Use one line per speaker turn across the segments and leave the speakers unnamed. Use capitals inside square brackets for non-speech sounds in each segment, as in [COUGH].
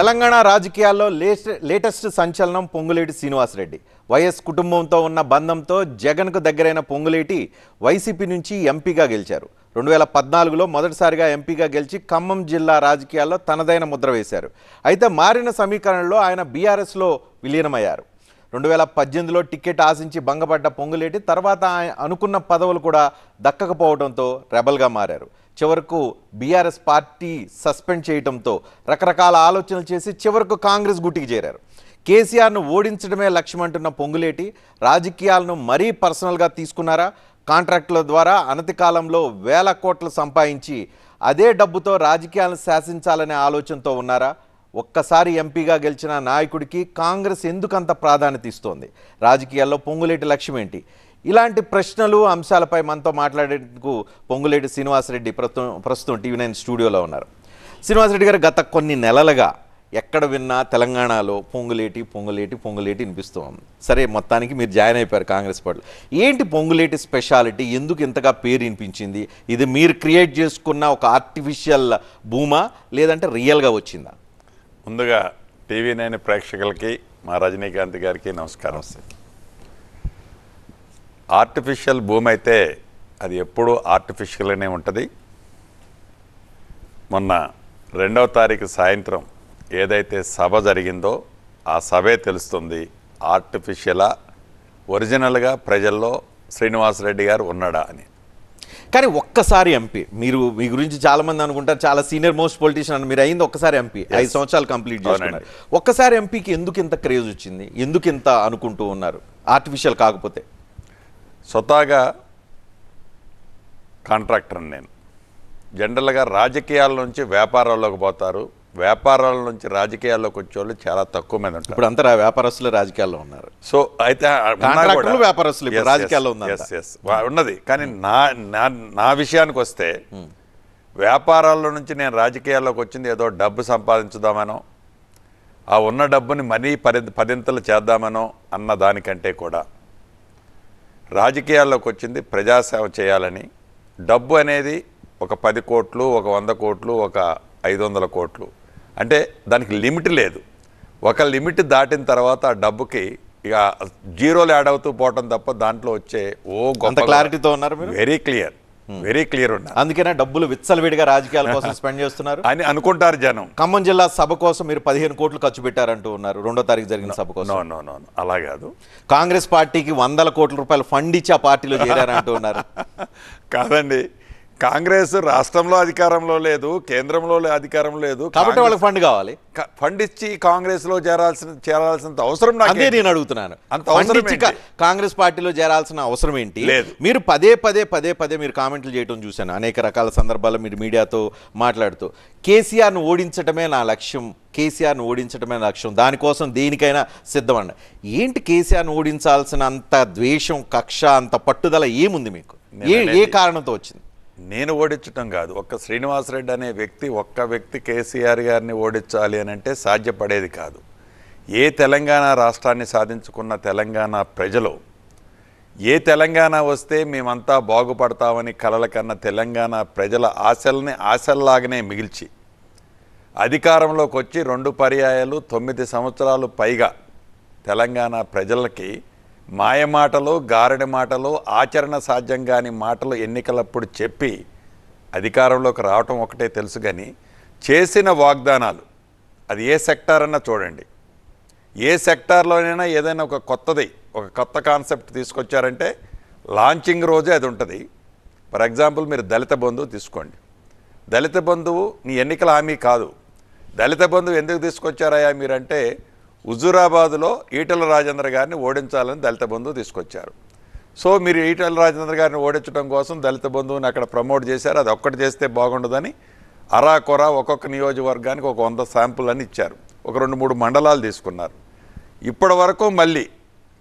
తెలంగాణ రాజకీయాల్లో లేటెస్ట్ సంచలనం పొంగులేటి శ్రీనివాసరెడ్డి వైఎస్ కుటుంబంతో ఉన్న బంధంతో జగన్కు దగ్గరైన పొంగులేటి వైసీపీ నుంచి ఎంపీగా గెలిచారు రెండు వేల పద్నాలుగులో మొదటిసారిగా ఎంపీగా గెలిచి ఖమ్మం జిల్లా రాజకీయాల్లో తనదైన ముద్ర వేశారు అయితే మారిన సమీకరణలో ఆయన బీఆర్ఎస్లో విలీనమయ్యారు రెండు వేల పద్దెనిమిదిలో టికెట్ ఆశించి భంగపడ్డ పొంగులేటి తర్వాత అనుకున్న పదవులు కూడా దక్కకపోవడంతో రెబల్గా మారారు చివరకు బీఆర్ఎస్ పార్టీ సస్పెండ్ చేయడంతో రకరకాల ఆలోచనలు చేసి చివరకు కాంగ్రెస్ గుట్టికి చేరారు కేసీఆర్ను ఓడించడమే లక్ష్యమంటున్న పొంగులేటి రాజకీయాలను మరీ పర్సనల్గా తీసుకున్నారా కాంట్రాక్టుల ద్వారా అనతి కాలంలో వేల కోట్లు సంపాదించి అదే డబ్బుతో రాజకీయాలను శాసించాలనే ఆలోచనతో ఉన్నారా ఒక్కసారి ఎంపీగా గెలిచిన నాయకుడికి కాంగ్రెస్ ఎందుకంత ప్రాధాన్యత ఇస్తోంది రాజకీయాల్లో పొంగులేటి లక్ష్యం ఏంటి ఇలాంటి ప్రశ్నలు అంశాలపై మనతో మాట్లాడేందుకు పొంగులేటి శ్రీనివాసరెడ్డి ప్రస్తుతం ప్రస్తుతం టీవీ నైన్ స్టూడియోలో ఉన్నారు శ్రీనివాసరెడ్డి గారు గత కొన్ని నెలలుగా ఎక్కడ విన్నా తెలంగాణలో పొంగులేటి పొంగులేటి పొంగులేటి వినిపిస్తూ ఉంది సరే మొత్తానికి మీరు జాయిన్ అయిపోయారు కాంగ్రెస్ పార్టీలో ఏంటి పొంగులేటి స్పెషాలిటీ ఎందుకు ఇంతగా పేరు వినిపించింది ఇది మీరు క్రియేట్ చేసుకున్న ఒక ఆర్టిఫిషియల్ భూమా లేదంటే రియల్గా వచ్చిందా
ముందుగా టీవీ నైన్ ప్రేక్షకులకి మా రజనీకాంత్ గారికి నమస్కారం ఆర్టిఫిషియల్ భూమి అయితే అది ఎప్పుడూ ఆర్టిఫిషియల్గానే ఉంటుంది మొన్న రెండవ తారీఖు సాయంత్రం ఏదైతే సభ జరిగిందో ఆ సభే తెలుస్తుంది ఆర్టిఫిషియలా ఒరిజినల్గా ప్రజల్లో శ్రీనివాసరెడ్డి
గారు ఉన్నాడా అని కానీ ఒక్కసారి ఎంపీ మీరు మీ గురించి చాలామంది అనుకుంటారు చాలా సీనియర్ మోస్ట్ పొలిటీషియన్ అని మీరు అయింది ఒక్కసారి ఎంపీ ఐదు సంవత్సరాలు కంప్లీట్ చేసుకున్నారు ఒక్కసారి ఎంపీకి ఎందుకు ఇంత క్రేజ్ వచ్చింది ఎందుకు ఇంత అనుకుంటూ ఉన్నారు ఆర్టిఫిషియల్ కాకపోతే స్వతాగా
కాంట్రాక్టర్ నేను జనరల్గా రాజకీయాల నుంచి వ్యాపారాల్లోకి పోతారు వ్యాపారాల నుంచి రాజకీయాల్లోకి వచ్చేవాళ్ళు చాలా తక్కువ మంది ఉంటారు ఇప్పుడు అంతా వ్యాపారస్తులు రాజకీయాల్లో ఉన్నారు సో అయితే వ్యాపారస్తులు రాజకీయాల్లో ఉన్నారు ఉన్నది కానీ hmm. నా నా విషయానికి వస్తే hmm. వ్యాపారాల్లో నుంచి నేను రాజకీయాల్లోకి వచ్చింది ఏదో డబ్బు సంపాదించుదామనో ఆ ఉన్న డబ్బుని మనీ పరి పదింతలు చేద్దామనో అన్న దానికంటే కూడా రాజకీయాల్లోకి వచ్చింది ప్రజాసేవ చేయాలని డబ్బు అనేది ఒక పది కోట్లు ఒక వంద కోట్లు ఒక ఐదు వందల కోట్లు అంటే దానికి లిమిట్ లేదు ఒక లిమిట్ దాటిన తర్వాత ఆ డబ్బుకి ఇక జీరోలు యాడ్ అవుతూ పోవటం తప్ప దాంట్లో వచ్చే ఓ గొప్ప క్లారిటీతో ఉన్నారు very
clear very hmm. Clear ఉన్నారు అందుకనే డబ్బులు విత్సలవిడిగా రాజకీయాల కోసం [LAUGHS] స్పెండ్ చేస్తున్నారు అని అనుకుంటారు జనం ఖమ్మం జిల్లా సభ కోసం మీరు పదిహేను కోట్లు ఖర్చు పెట్టారంటూ ఉన్నారు రెండో తారీఖు జరిగిన సభ కోసం అలా కాదు కాంగ్రెస్ పార్టీకి వందల కోట్ల రూపాయలు ఫండ్ ఇచ్చి ఆ పార్టీలో చేరారంటూ
ఉన్నారు [LAUGHS] కాదండి కాంగ్రెస్ రాష్ట్రంలో అధికారంలో లేదు కేంద్రంలో అధికారం లేదు కాబట్టి వాళ్ళకి
ఫండ్ కావాలి ఫండ్ ఇచ్చి కాంగ్రెస్ లో చేరాల్సిన చేరాల్సినంత అవసరం అదే నేను అడుగుతున్నాను అంత అవసరం కాంగ్రెస్ పార్టీలో చేరాల్సిన అవసరం ఏంటి లేదు మీరు పదే పదే పదే పదే మీరు కామెంట్లు చేయడం చూశాను అనేక రకాల సందర్భాల్లో మీరు మీడియాతో మాట్లాడుతూ కేసీఆర్ను ఓడించడమే నా లక్ష్యం కేసీఆర్ను ఓడించడమే లక్ష్యం దానికోసం దేనికైనా సిద్ధమన్న ఏంటి కేసీఆర్ను ఓడించాల్సిన అంత ద్వేషం కక్ష అంత పట్టుదల ఏముంది మీకు ఏ కారణంతో వచ్చింది నేను ఓడించటం కాదు ఒక్క శ్రీనివాసరెడ్డి
అనే వ్యక్తి ఒక్క వ్యక్తి కేసీఆర్ గారిని ఓడించాలి అని అంటే సాధ్యపడేది కాదు ఏ తెలంగాణ రాష్ట్రాన్ని సాధించుకున్న తెలంగాణ ప్రజలు ఏ తెలంగాణ వస్తే మేమంతా బాగుపడతామని కలల కన్న తెలంగాణ ప్రజల ఆశల్ని ఆశల్లాగానే మిగిల్చి అధికారంలోకి వచ్చి రెండు పర్యాయాలు తొమ్మిది సంవత్సరాలు పైగా తెలంగాణ ప్రజలకి మాయ మాటలు గారడి మాటలు ఆచరణ సాధ్యం కాని మాటలు ఎన్నికలప్పుడు చెప్పి అధికారంలోకి రావటం ఒకటే తెలుసు కానీ చేసిన వాగ్దానాలు అది ఏ సెక్టార్ అన్నా చూడండి ఏ సెక్టార్లోనైనా ఏదైనా ఒక కొత్తది ఒక కొత్త కాన్సెప్ట్ తీసుకొచ్చారంటే లాంచింగ్ రోజే అది ఉంటుంది ఫర్ ఎగ్జాంపుల్ మీరు దళిత బంధువు తీసుకోండి దళిత బంధువు నీ ఎన్నికల హామీ కాదు దళిత బంధువు ఎందుకు తీసుకొచ్చారయ్యా మీరంటే హుజూరాబాద్లో ఈటల రాజేంద్ర గారిని ఓడించాలని దళిత బంధువు తీసుకొచ్చారు సో మీరు ఈటల రాజేంద్ర గారిని ఓడించడం కోసం దళిత బంధువుని అక్కడ ప్రమోట్ చేశారు అది ఒక్కటి చేస్తే బాగుండదని అరాకొర ఒక్కొక్క నియోజకవర్గానికి ఒక వంద శాంపుల్ అని ఇచ్చారు ఒక రెండు మూడు మండలాలు తీసుకున్నారు ఇప్పటి వరకు మళ్ళీ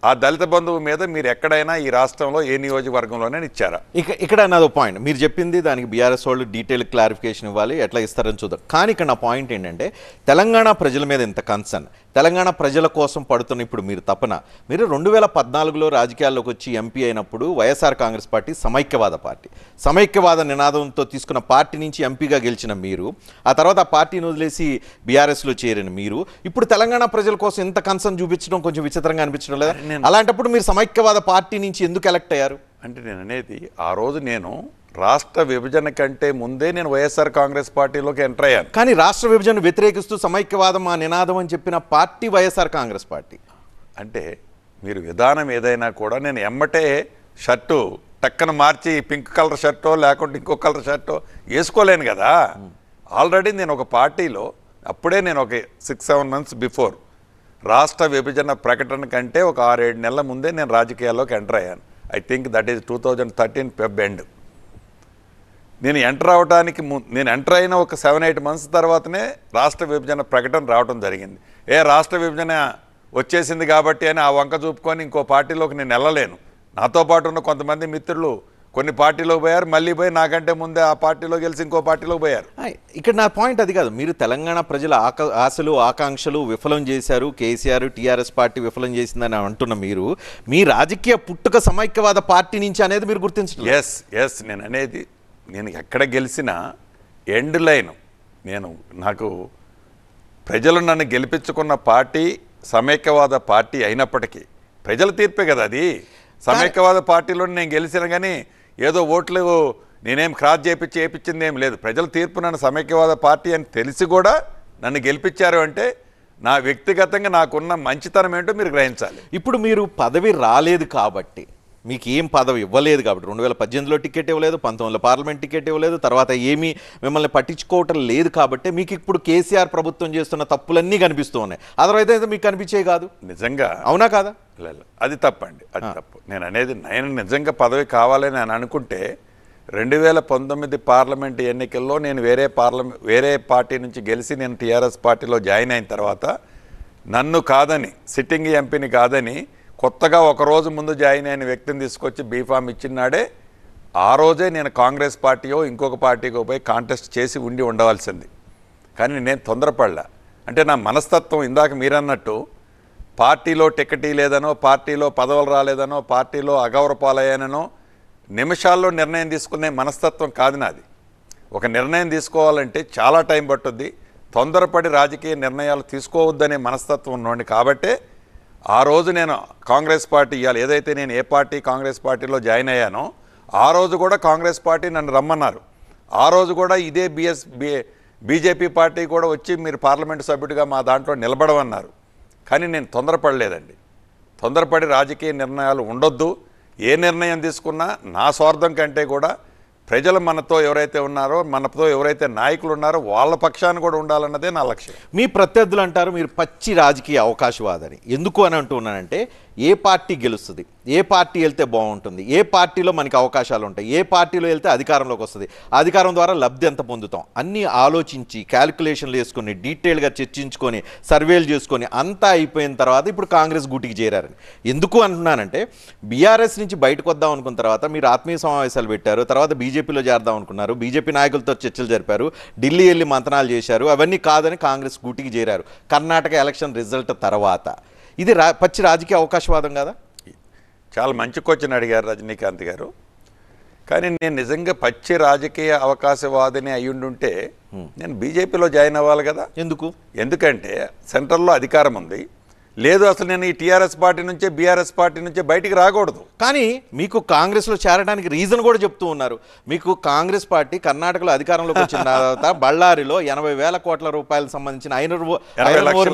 ఆ దళిత బంధువు మీద మీరు ఎక్కడైనా ఈ రాష్ట్రంలో ఏ నియోజకవర్గంలోనే
ఇచ్చారా ఇక ఇక్కడ నాది పాయింట్ మీరు చెప్పింది దానికి బీఆర్ఎస్ వాళ్ళు డీటెయిల్ క్లారిఫికేషన్ ఇవ్వాలి ఎట్లా ఇస్తారని చూద్దాం కానీ ఇక్కడ నా పాయింట్ ఏంటంటే తెలంగాణ ప్రజల మీద ఇంత కన్సర్న్ తెలంగాణ ప్రజల కోసం పడుతున్న ఇప్పుడు మీరు తపన మీరు రెండు వేల పద్నాలుగులో రాజకీయాల్లోకి వచ్చి ఎంపీ అయినప్పుడు వైఎస్ఆర్ కాంగ్రెస్ పార్టీ సమైక్యవాద పార్టీ సమైక్యవాద నినాదంతో తీసుకున్న పార్టీ నుంచి ఎంపీగా గెలిచిన మీరు ఆ తర్వాత ఆ పార్టీని వదిలేసి బీఆర్ఎస్లో చేరిన మీరు ఇప్పుడు తెలంగాణ ప్రజల కోసం ఇంత కన్సర్న్ చూపించడం కొంచెం విచిత్రంగా అనిపించడం లేదా అలాంటప్పుడు మీరు సమైక్యవాద పార్టీ నుంచి ఎందుకు ఎలక్ట్ అయ్యారు అంటే నేను అనేది ఆ రోజు నేను రాష్ట్ర విభజన కంటే ముందే నేను వైఎస్ఆర్ కాంగ్రెస్ పార్టీలోకి ఎంటర్ అయ్యాను కానీ రాష్ట్ర విభజన వ్యతిరేకిస్తూ సమైక్యవాదం మా నినాదం అని చెప్పిన పార్టీ వైఎస్ఆర్ కాంగ్రెస్ పార్టీ
అంటే మీరు విధానం ఏదైనా కూడా నేను ఎమ్మటే షర్టు టక్కన మార్చి పింక్ కలర్ షర్టో లేకుంటే ఇంకో కలర్ షర్టో వేసుకోలేను కదా ఆల్రెడీ నేను ఒక పార్టీలో అప్పుడే నేను ఒక సిక్స్ సెవెన్ మంత్స్ బిఫోర్ రాష్ట్ర విభజన ప్రకటన కంటే ఒక ఆరేడు నెలల ముందే నేను రాజకీయాల్లోకి ఎంటర్ అయ్యాను I think that is two thousand thirteen Feb end నేను ఎంటర్ అవడానికి నేను ఎంటర్ అయిన ఒక సెవెన్ ఎయిట్ మంత్స్ తర్వాతనే రాష్ట్ర విభజన ప్రకటన రావడం జరిగింది ఏ రాష్ట్ర విభజన వచ్చేసింది కాబట్టి అని ఆ వంక చూపుకొని ఇంకో పార్టీలోకి నేను వెళ్ళలేను నాతో పాటు ఉన్న కొంతమంది మిత్రులు
కొన్ని పార్టీలోకి పోయారు మళ్ళీ పోయి నాకంటే ముందే ఆ పార్టీలో గెలిచి ఇంకో పార్టీలోకి పోయారు ఇక్కడ నా పాయింట్ అది కాదు మీరు తెలంగాణ ప్రజల ఆక ఆశలు ఆకాంక్షలు విఫలం చేశారు కేసీఆర్ టీఆర్ఎస్ పార్టీ విఫలం చేసిందని అంటున్న మీరు మీ రాజకీయ పుట్టుక సమైక్యవాద పార్టీ నుంచి అనేది మీరు గుర్తించారు ఎస్ ఎస్ నేను అనేది నేను ఎక్కడ గెలిచినా ఎండ్ లైన్
నేను నాకు ప్రజలు నన్ను గెలిపించుకున్న పార్టీ సమైక్యవాద పార్టీ అయినప్పటికీ ప్రజల తీర్పే కదా అది సమైక్యవాద పార్టీలో నేను గెలిచిన కానీ ఏదో ఓట్లు నేనేం క్రాస్ చేయించి చేయించింది ఏం లేదు ప్రజల తీర్పు నన్ను సమైక్యవాద పార్టీ అని తెలిసి కూడా నన్ను గెలిపించారు అంటే నా వ్యక్తిగతంగా నాకున్న మంచితనం
ఏంటో మీరు గ్రహించాలి ఇప్పుడు మీరు పదవి రాలేదు కాబట్టి మీకు ఏం పదవి ఇవ్వలేదు కాబట్టి రెండు వేల పద్దెనిమిదిలో టికెట్ ఇవ్వలేదు పంతొమ్మిదిలో పార్లమెంట్ టికెట్ ఇవ్వలేదు తర్వాత ఏమీ మిమ్మల్ని పట్టించుకోవటం లేదు కాబట్టి మీకు ఇప్పుడు కేసీఆర్ ప్రభుత్వం చేస్తున్న తప్పులన్నీ కనిపిస్తూ ఉన్నాయి అదర్వైజ్ అయితే మీకు కనిపించే కాదు నిజంగా అవునా కాదా అది తప్పండి అది తప్పు నేను అనేది నేను నిజంగా పదవి కావాలని
నేను అనుకుంటే రెండు వేల పంతొమ్మిది పార్లమెంట్ ఎన్నికల్లో నేను వేరే పార్లమెంట్ వేరే పార్టీ నుంచి గెలిచి నేను టీఆర్ఎస్ పార్టీలో జాయిన్ అయిన తర్వాత నన్ను కాదని సిట్టింగ్ ఎంపీని కాదని కొత్తగా ఒక రోజు ముందు జాయిన్ అయిన వ్యక్తిని తీసుకొచ్చి బీఫామ్ ఇచ్చినాడే ఆ రోజే నేను కాంగ్రెస్ పార్టీయో ఇంకొక పార్టీకో పోయి కాంటెస్ట్ చేసి ఉండి ఉండవలసింది కానీ నేను తొందరపడలా అంటే నా మనస్తత్వం ఇందాక మీరన్నట్టు పార్టీలో టికెటీ లేదనో పార్టీలో పదవులు రాలేదనో పార్టీలో అగౌరపాలయ్యానో నిమిషాల్లో నిర్ణయం తీసుకునే మనస్తత్వం కాదు నాది ఒక నిర్ణయం తీసుకోవాలంటే చాలా టైం పట్టుద్ది తొందరపడి రాజకీయ నిర్ణయాలు తీసుకోవద్దనే మనస్తత్వం ఉన్నోండి కాబట్టే ఆ రోజు నేను కాంగ్రెస్ పార్టీ ఇవ్వాలి ఏదైతే నేను ఏ పార్టీ కాంగ్రెస్ పార్టీలో జాయిన్ అయ్యానో ఆ రోజు కూడా కాంగ్రెస్ పార్టీ నన్ను రమ్మన్నారు ఆ రోజు కూడా ఇదే బిఎస్ బీజేపీ పార్టీ కూడా వచ్చి మీరు పార్లమెంటు సభ్యుడిగా మా దాంట్లో నిలబడమన్నారు కానీ నేను తొందరపడలేదండి తొందరపడి రాజకీయ నిర్ణయాలు ఉండొద్దు ఏ నిర్ణయం తీసుకున్నా నా స్వార్థం కంటే కూడా ప్రజలు మనతో ఎవరైతే ఉన్నారో మనతో ఎవరైతే నాయకులు ఉన్నారో వాళ్ళ
పక్షాన్ని కూడా ఉండాలన్నదే నా లక్ష్యం మీ ప్రత్యర్థులు అంటారు మీరు పచ్చి రాజకీయ అవకాశవాదని ఎందుకు అని అంటున్నానంటే ఏ పార్టీ గెలుస్తుంది ఏ పార్టీ వెళ్తే బాగుంటుంది ఏ పార్టీలో మనకి అవకాశాలు ఉంటాయి ఏ పార్టీలో వెళ్తే అధికారంలోకి వస్తుంది అధికారం ద్వారా లబ్ధి ఎంత పొందుతాం అన్నీ ఆలోచించి క్యాలిక్యులేషన్లు వేసుకొని డీటెయిల్గా చర్చించుకొని సర్వేలు చేసుకొని అంతా అయిపోయిన తర్వాత ఇప్పుడు కాంగ్రెస్ గూటికి చేరారని ఎందుకు అంటున్నానంటే బీఆర్ఎస్ నుంచి బయటకు వద్దాం అనుకున్న తర్వాత మీరు ఆత్మీయ సమావేశాలు పెట్టారు తర్వాత బీజేపీలో చేరదాం అనుకున్నారు బీజేపీ నాయకులతో చర్చలు జరిపారు ఢిల్లీ వెళ్ళి మంతనాలు చేశారు అవన్నీ కాదని కాంగ్రెస్ గూటికి చేరారు కర్ణాటక ఎలక్షన్ రిజల్ట్ తర్వాత ఇది రా పచ్చి రాజకీయ అవకాశవాదం కదా చాలా మంచి క్వశ్చన్ అడిగారు రజనీకాంత్ గారు
కానీ నేను నిజంగా పచ్చి రాజకీయ అవకాశవాదిని అయ్యుండుంటే నేను బీజేపీలో జాయిన్ అవ్వాలి కదా ఎందుకు ఎందుకంటే సెంట్రల్లో అధికారం ఉంది లేదు అసలు నేను
ఈ టీఆర్ఎస్ పార్టీ నుంచే బీఆర్ఎస్ పార్టీ నుంచే బయటికి రాకూడదు కానీ మీకు కాంగ్రెస్లో చేరడానికి రీజన్ కూడా చెప్తూ ఉన్నారు మీకు కాంగ్రెస్ పార్టీ కర్ణాటకలో అధికారంలోకి వచ్చిన తర్వాత [LAUGHS] బళ్ళారిలో ఎనభై వేల కోట్ల రూపాయలకు సంబంధించిన ఐనూరు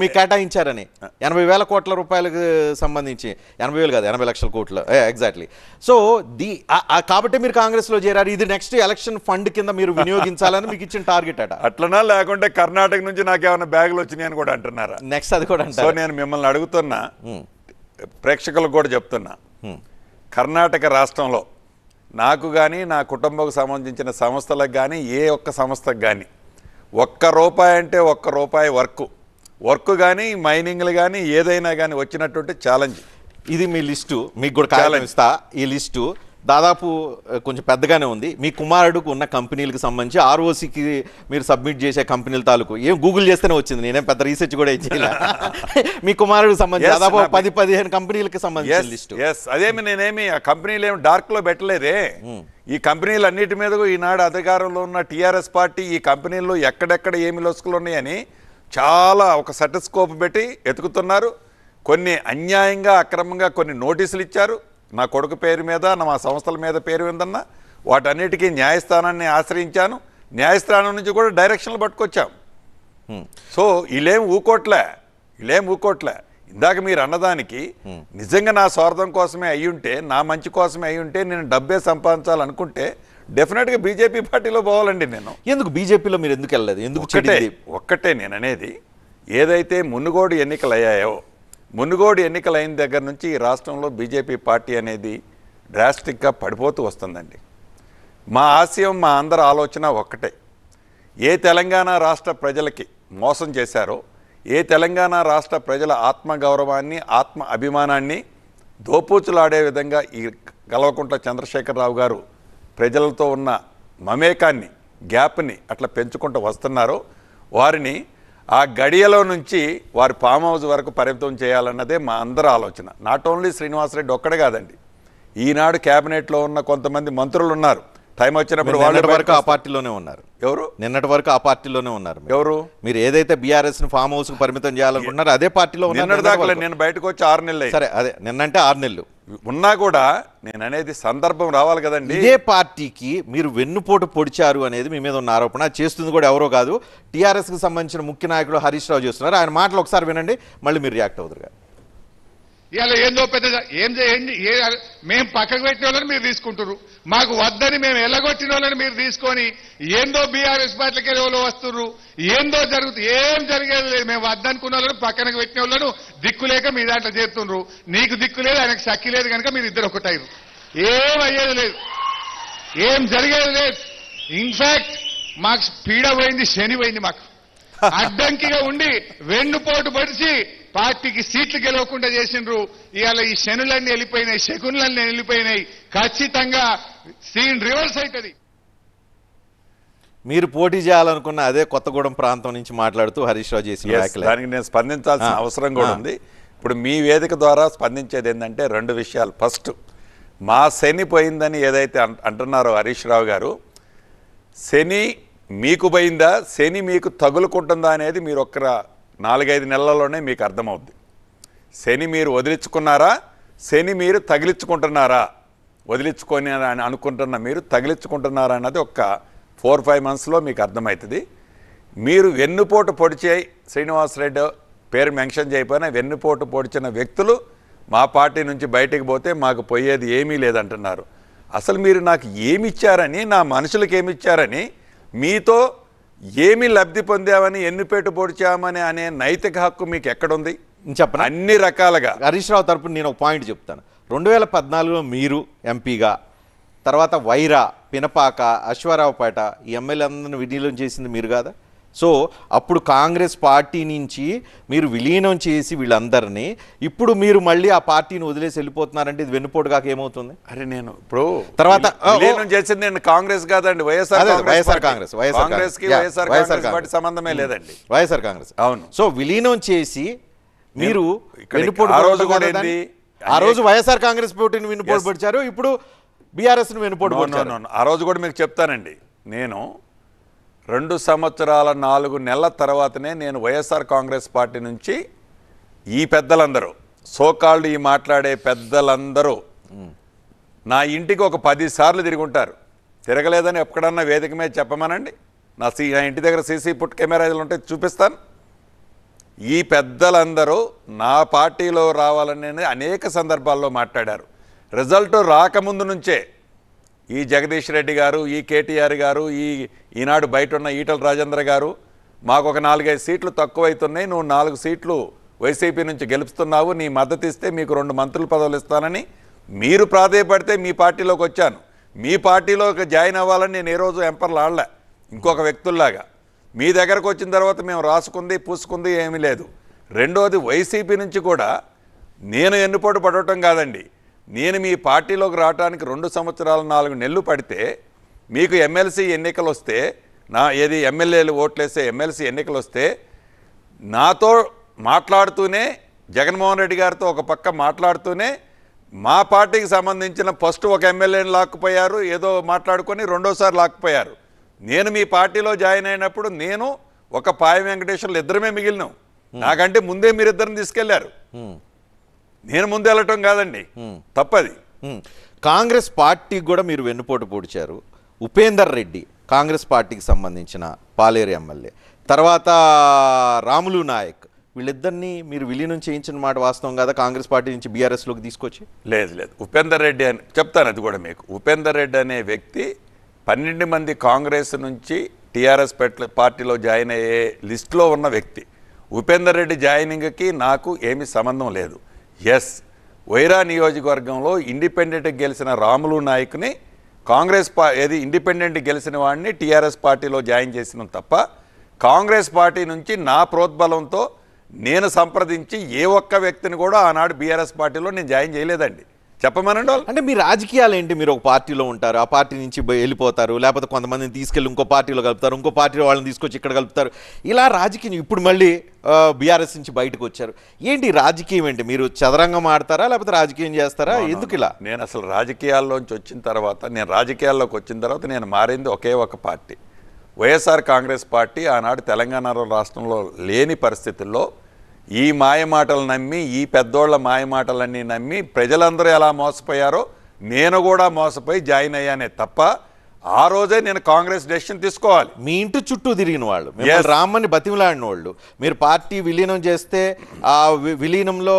మీకు కేటాయించారని ఎనభై వేల కోట్ల రూపాయలకు సంబంధించి ఎనభై వేలు కాదు ఎనభై లక్షల కోట్లు ఎగ్జాక్ట్లీ సో ది కాబట్టి మీరు కాంగ్రెస్లో చేరారు ఇది నెక్స్ట్ ఎలక్షన్ ఫండ్ కింద మీరు వినియోగించాలని మీకు ఇచ్చిన టార్గెట్ అట అట్లనా
లేకుంటే కర్ణాటక నుంచి నాకు ఏమైనా బ్యాగులు వచ్చినాయి అని కూడా అంటున్నారా నెక్స్ట్ అది కూడా అంటారు నేను మిమ్మల్ని అడుగుతున్నా ప్రేక్షకులకు కూడా చెప్తున్నా కర్ణాటక రాష్ట్రంలో నాకు కానీ నా కుటుంబంకు సంబంధించిన సంస్థలకు కానీ ఏ ఒక్క సంస్థకు కానీ ఒక్క రూపాయి అంటే ఒక్క రూపాయి వర్క్ వర్క్ కానీ మైనింగ్లు కానీ ఏదైనా కానీ వచ్చినటువంటి
ఛాలెంజ్ ఇది మీ లిస్టు మీకు కూడా ఛాలెంజ్ ఈ లిస్టు దాదాపు కొంచెం పెద్దగానే ఉంది మీ కుమారుడుకు ఉన్న కంపెనీలకు సంబంధించి ఆర్ఓసికి మీరు సబ్మిట్ చేసే కంపెనీల తాలూకు ఏం గూగుల్ చేస్తేనే వచ్చింది నేనేం పెద్ద రీసెర్చ్ కూడా ఇచ్చేలా మీ కుమారుడికి సంబంధించి దాదాపు
పది పదిహేను కంపెనీలకు సంబంధించి లిస్ట్ ఎస్ అదేమి నేనేమి ఆ కంపెనీలు ఏమి డార్క్లో పెట్టలేదే ఈ కంపెనీలు అన్నిటి మీద ఈనాడు అధికారంలో ఉన్న టీఆర్ఎస్ పార్టీ ఈ కంపెనీల్లో ఎక్కడెక్కడ ఏమి లొసుకులు ఉన్నాయని చాలా ఒక సెటస్కోప్ పెట్టి ఎతుకుతున్నారు కొన్ని అన్యాయంగా అక్రమంగా కొన్ని నోటీసులు ఇచ్చారు నా కొడుకు పేరు మీద నా మా సంస్థల మీద పేరు ఉందన్నా వాటన్నిటికీ న్యాయస్థానాన్ని ఆశ్రయించాను న్యాయస్థానం నుంచి కూడా డైరెక్షన్లు పట్టుకొచ్చాం సో వీళ్ళేం ఊకోట్లే వీళ్ళేం ఊకోట్లే ఇందాక మీరు అన్నదానికి నిజంగా నా స్వార్థం కోసమే అయ్యుంటే నా మంచి కోసమే అయ్యుంటే నేను డబ్బే సంపాదించాలనుకుంటే డెఫినెట్గా బీజేపీ పార్టీలో పోవాలండి నేను
ఎందుకు బీజేపీలో మీరు ఎందుకు వెళ్ళలేదు ఎందుకు
ఒక్కటే ఒక్కటే నేను అనేది ఏదైతే మునుగోడు ఎన్నికలు అయ్యాయో మునుగోడు ఎన్నికలైన దగ్గర నుంచి ఈ రాష్ట్రంలో బీజేపీ పార్టీ అనేది డ్రాస్టిక్గా పడిపోతూ వస్తుందండి మా ఆశయం మా అందరి ఆలోచన ఒక్కటే ఏ తెలంగాణ రాష్ట్ర ప్రజలకి మోసం చేశారో ఏ తెలంగాణ రాష్ట్ర ప్రజల ఆత్మగౌరవాన్ని ఆత్మ అభిమానాన్ని దోపూచులాడే విధంగా ఈ గలవకుంట్ల చంద్రశేఖరరావు గారు ప్రజలతో ఉన్న మమేకాన్ని గ్యాప్ని అట్లా పెంచుకుంటూ వస్తున్నారో వారిని ఆ గడియలో నుంచి వారి ఫామ్ హౌస్ వరకు పరిమితం చేయాలన్నదే మా అందరి ఆలోచన నాట్ ఓన్లీ శ్రీనివాసరెడ్డి ఒక్కడే కాదండి ఈనాడు క్యాబినెట్లో ఉన్న కొంతమంది
మంత్రులు ఉన్నారు టైం వచ్చినప్పుడు వాళ్ళ వరకు ఆ పార్టీలోనే ఉన్నారు ఎవరు నిన్నటి వరకు ఆ పార్టీలోనే ఉన్నారు ఎవరు మీరు ఏదైతే బీఆర్ఎస్ ఫామ్ హౌస్ కు పరిమితం చేయాలనుకున్నారో అదే పార్టీలో
నేను బయటకు వచ్చి ఆరు నెలలు సరే అదే నిన్నంటే ఆరు నెలలు ఉన్నా కూడా నేను అనేది సందర్భం రావాలి కదండి ఇదే
పార్టీకి మీరు వెన్నుపోటు పొడిచారు అనేది మీ మీద ఉన్న ఆరోపణ చేస్తుంది కూడా ఎవరో కాదు టీఆర్ఎస్ కి సంబంధించిన ముఖ్య నాయకుడు హరీష్ రావు చేస్తున్నారు ఆయన మాటలు ఒకసారి వినండి మళ్ళీ మీరు రియాక్ట్ అవుతారు
ఇలా ఏందో పెద్ద ఏం చేయండి మేము పక్కకు పెట్టిన వాళ్ళని మీరు తీసుకుంటారు మాకు వద్దని మేము ఎలగొట్టిన వాళ్ళని మీరు తీసుకొని ఏందో బీఆర్ఎస్ పార్టీలకి వాళ్ళు వస్తున్నారు ఏందో జరుగుతుంది ఏం జరిగేది లేదు మేము వద్దనుకున్న వాళ్ళను పక్కనకు పెట్టిన వాళ్ళను దిక్కు లేక మీ దాంట్లో చేరుతున్నారు నీకు దిక్కు లేదు ఆయనకు సఖి లేదు కనుక మీరు ఇద్దరు ఒకటారు ఏం అయ్యేది లేదు ఏం జరిగేది లేదు ఇన్ఫాక్ట్ మాకు స్పీడ్ పోయింది శని పోయింది మాకు [LAUGHS] అడ్డంకిగా ఉండి వెన్నుపోటు పడిచి పార్టీకి సీట్లు గెలవకుండా చేసిండ్రు ఇవాళ ఈ శనులన్నీ వెళ్ళిపోయినాయి శకునులన్నీ వెళ్ళిపోయినాయి ఖచ్చితంగా సీన్ రివర్స్ అవుతుంది
మీరు పోటీ చేయాలనుకున్న అదే కొత్తగూడెం ప్రాంతం నుంచి మాట్లాడుతూ హరీష్ రావు చేసిన దానికి నేను స్పందించాల్సిన అవసరం కూడా ఉంది ఇప్పుడు మీ వేదిక
ద్వారా స్పందించేది ఏంటంటే రెండు విషయాలు ఫస్ట్ మా శని పోయిందని ఏదైతే అంటున్నారో హరీష్ రావు గారు శని మీకు పోయిందా శని మీకు తగులుకుంటుందా అనేది మీరు ఒక్కరా నాలుగైదు నెలల్లోనే మీకు అర్థమవుద్ది శని మీరు వదిలించుకున్నారా శని మీరు తగిలించుకుంటున్నారా వదిలించుకొని అని అనుకుంటున్న మీరు తగిలించుకుంటున్నారా అన్నది ఒక ఫోర్ ఫైవ్ మంత్స్లో మీకు అర్థమవుతుంది మీరు వెన్నుపోటు పొడిచే శ్రీనివాసరెడ్డి పేరు మెన్షన్ చేయకపోయినా వెన్నుపోటు పొడిచిన వ్యక్తులు మా పార్టీ నుంచి బయటకు పోతే మాకు పోయేది ఏమీ లేదంటున్నారు అసలు మీరు నాకు ఏమిచ్చారని నా మనుషులకు ఏమిచ్చారని మీతో ఏమి లబ్ధి
పొందామని పేటు పొడిచామని అనే నైతిక హక్కు మీకు ఎక్కడుంది చెప్పను అన్ని రకాలుగా హరీష్ రావు తరపున నేను ఒక పాయింట్ చెప్తాను రెండు వేల పద్నాలుగులో మీరు ఎంపీగా తర్వాత వైరా పినపాక అశ్వారావుపేట ఈ ఎమ్మెల్యే అందరిని విడీలం చేసింది మీరు కాదా సో అప్పుడు కాంగ్రెస్ పార్టీ నుంచి మీరు విలీనం చేసి వీళ్ళందరినీ ఇప్పుడు మీరు మళ్ళీ ఆ పార్టీని వదిలేసి వెళ్ళిపోతున్నారంటే ఇది వెన్నుపోటు కాక ఏమవుతుంది అరే నేను ఇప్పుడు తర్వాత విలీనం చేసింది నేను కాంగ్రెస్ కాదండి వైఎస్ఆర్ వైఎస్ఆర్ కాంగ్రెస్ కాంగ్రెస్ కి వైఎస్ఆర్ కాంగ్రెస్ సంబంధమే లేదండి వైఎస్ఆర్ కాంగ్రెస్ అవును సో విలీనం చేసి మీరు వెన్నుపోటు ఆ రోజు కూడా ఆ రోజు వైఎస్ఆర్ కాంగ్రెస్ పోటీని వెన్నుపోటు పడిచారు ఇప్పుడు బీఆర్ఎస్ వెన్నుపోటు
ఆ రోజు కూడా మీకు చెప్తానండి నేను రెండు సంవత్సరాల నాలుగు నెలల తర్వాతనే నేను వైఎస్ఆర్ కాంగ్రెస్ పార్టీ నుంచి ఈ పెద్దలందరూ సోకాళ్ళు ఈ మాట్లాడే పెద్దలందరూ నా ఇంటికి ఒక పదిసార్లు తిరుగుంటారు తిరగలేదని ఎక్కడన్నా వేదిక మీద చెప్పమనండి నా సీ నా ఇంటి దగ్గర సీసీ పుట్ కెమెరాలు ఉంటే చూపిస్తాను ఈ పెద్దలందరూ నా పార్టీలో రావాలని అనేక సందర్భాల్లో మాట్లాడారు రిజల్ట్ రాకముందు నుంచే ఈ జగదీష్ రెడ్డి గారు ఈ కేటీఆర్ గారు ఈ ఈనాడు బయట ఉన్న ఈటల రాజేంద్ర గారు మాకు ఒక నాలుగైదు సీట్లు తక్కువైతున్నాయి నువ్వు నాలుగు సీట్లు వైసీపీ నుంచి గెలుపుతున్నావు నీ మద్దతు ఇస్తే మీకు రెండు మంత్రుల పదవులు ఇస్తానని మీరు ప్రాధాయపడితే మీ పార్టీలోకి వచ్చాను మీ పార్టీలోకి జాయిన్ అవ్వాలని నేను ఏ రోజు ఎంపర్లు ఆడలే ఇంకొక వ్యక్తుల్లాగా మీ దగ్గరకు వచ్చిన తర్వాత మేము రాసుకుంది పూసుకుంది ఏమీ లేదు రెండోది వైసీపీ నుంచి కూడా నేను ఎన్నుపోటు పడటం కాదండి నేను మీ పార్టీలోకి రావడానికి రెండు సంవత్సరాల నాలుగు నెలలు పడితే మీకు ఎమ్మెల్సీ ఎన్నికలు వస్తే నా ఏది ఎమ్మెల్యేలు ఓట్లేస్తే ఎమ్మెల్సీ ఎన్నికలు వస్తే నాతో మాట్లాడుతూనే జగన్మోహన్ రెడ్డి గారితో ఒక పక్క మాట్లాడుతూనే మా పార్టీకి సంబంధించిన ఫస్ట్ ఒక ఎమ్మెల్యేని లాక్కుపోయారు ఏదో మాట్లాడుకొని రెండోసారి లాక్కుపోయారు నేను మీ పార్టీలో జాయిన్ అయినప్పుడు నేను ఒక పాయ వెంకటేశ్వర్లు ఇద్దరమే మిగిలినాం నాకంటే ముందే మీరిద్దరిని తీసుకెళ్లారు
నేను ముందు వెళ్ళటం కాదండి తప్పది కాంగ్రెస్ పార్టీకి కూడా మీరు వెన్నుపోటు పొడిచారు ఉపేందర్ రెడ్డి కాంగ్రెస్ పార్టీకి సంబంధించిన పాలేరు ఎమ్మెల్యే తర్వాత రాములు నాయక్ వీళ్ళిద్దరిని మీరు విలీనం చేయించిన మాట వాస్తవం కదా కాంగ్రెస్ పార్టీ నుంచి బీఆర్ఎస్లోకి తీసుకొచ్చి
లేదు లేదు ఉపేందర్ రెడ్డి అని చెప్తాను అది కూడా మీకు ఉపేందర్ రెడ్డి అనే వ్యక్తి పన్నెండు మంది కాంగ్రెస్ నుంచి టీఆర్ఎస్ పార్టీలో జాయిన్ అయ్యే లిస్టులో ఉన్న వ్యక్తి ఉపేందర్ రెడ్డి జాయినింగ్కి నాకు ఏమీ సంబంధం లేదు ఎస్ వైరా నియోజకవర్గంలో ఇండిపెండెంట్ గెలిచిన రాములు నాయక్ని కాంగ్రెస్ పా ఏది ఇండిపెండెంట్ గెలిచిన వాడిని టీఆర్ఎస్ పార్టీలో జాయిన్ చేసిన తప్ప కాంగ్రెస్ పార్టీ నుంచి నా ప్రోద్బలంతో నేను సంప్రదించి ఏ ఒక్క వ్యక్తిని కూడా ఆనాడు
బీఆర్ఎస్ పార్టీలో నేను జాయిన్ చేయలేదండి చెప్పమనండి వాళ్ళు అంటే మీ రాజకీయాలు ఏంటి మీరు ఒక పార్టీలో ఉంటారు ఆ పార్టీ నుంచి వెళ్ళిపోతారు లేకపోతే కొంతమందిని తీసుకెళ్ళి ఇంకో పార్టీలో కలుపుతారు ఇంకో పార్టీలో వాళ్ళని తీసుకొచ్చి ఇక్కడ కలుపుతారు ఇలా రాజకీయం ఇప్పుడు మళ్ళీ బీఆర్ఎస్ నుంచి బయటకు వచ్చారు ఏంటి రాజకీయం ఏంటి మీరు చదరంగం ఆడతారా లేకపోతే రాజకీయం చేస్తారా ఎందుకు ఇలా నేను అసలు రాజకీయాల్లోంచి వచ్చిన తర్వాత నేను
రాజకీయాల్లోకి వచ్చిన తర్వాత నేను మారింది ఒకే ఒక పార్టీ వైఎస్ఆర్ కాంగ్రెస్ పార్టీ ఆనాడు తెలంగాణ రాష్ట్రంలో లేని పరిస్థితుల్లో ఈ మాయమాటలు నమ్మి ఈ పెద్దోళ్ల మాయమాటలన్నీ నమ్మి ప్రజలందరూ ఎలా మోసపోయారో నేను కూడా మోసపోయి జాయిన్ అయ్యానే తప్ప ఆ రోజే నేను కాంగ్రెస్ డెసిషన్ తీసుకోవాలి
మీ ఇంటి చుట్టూ తిరిగిన వాళ్ళు రామ్మని బతిమలాడిన వాళ్ళు మీరు పార్టీ విలీనం చేస్తే ఆ విలీనంలో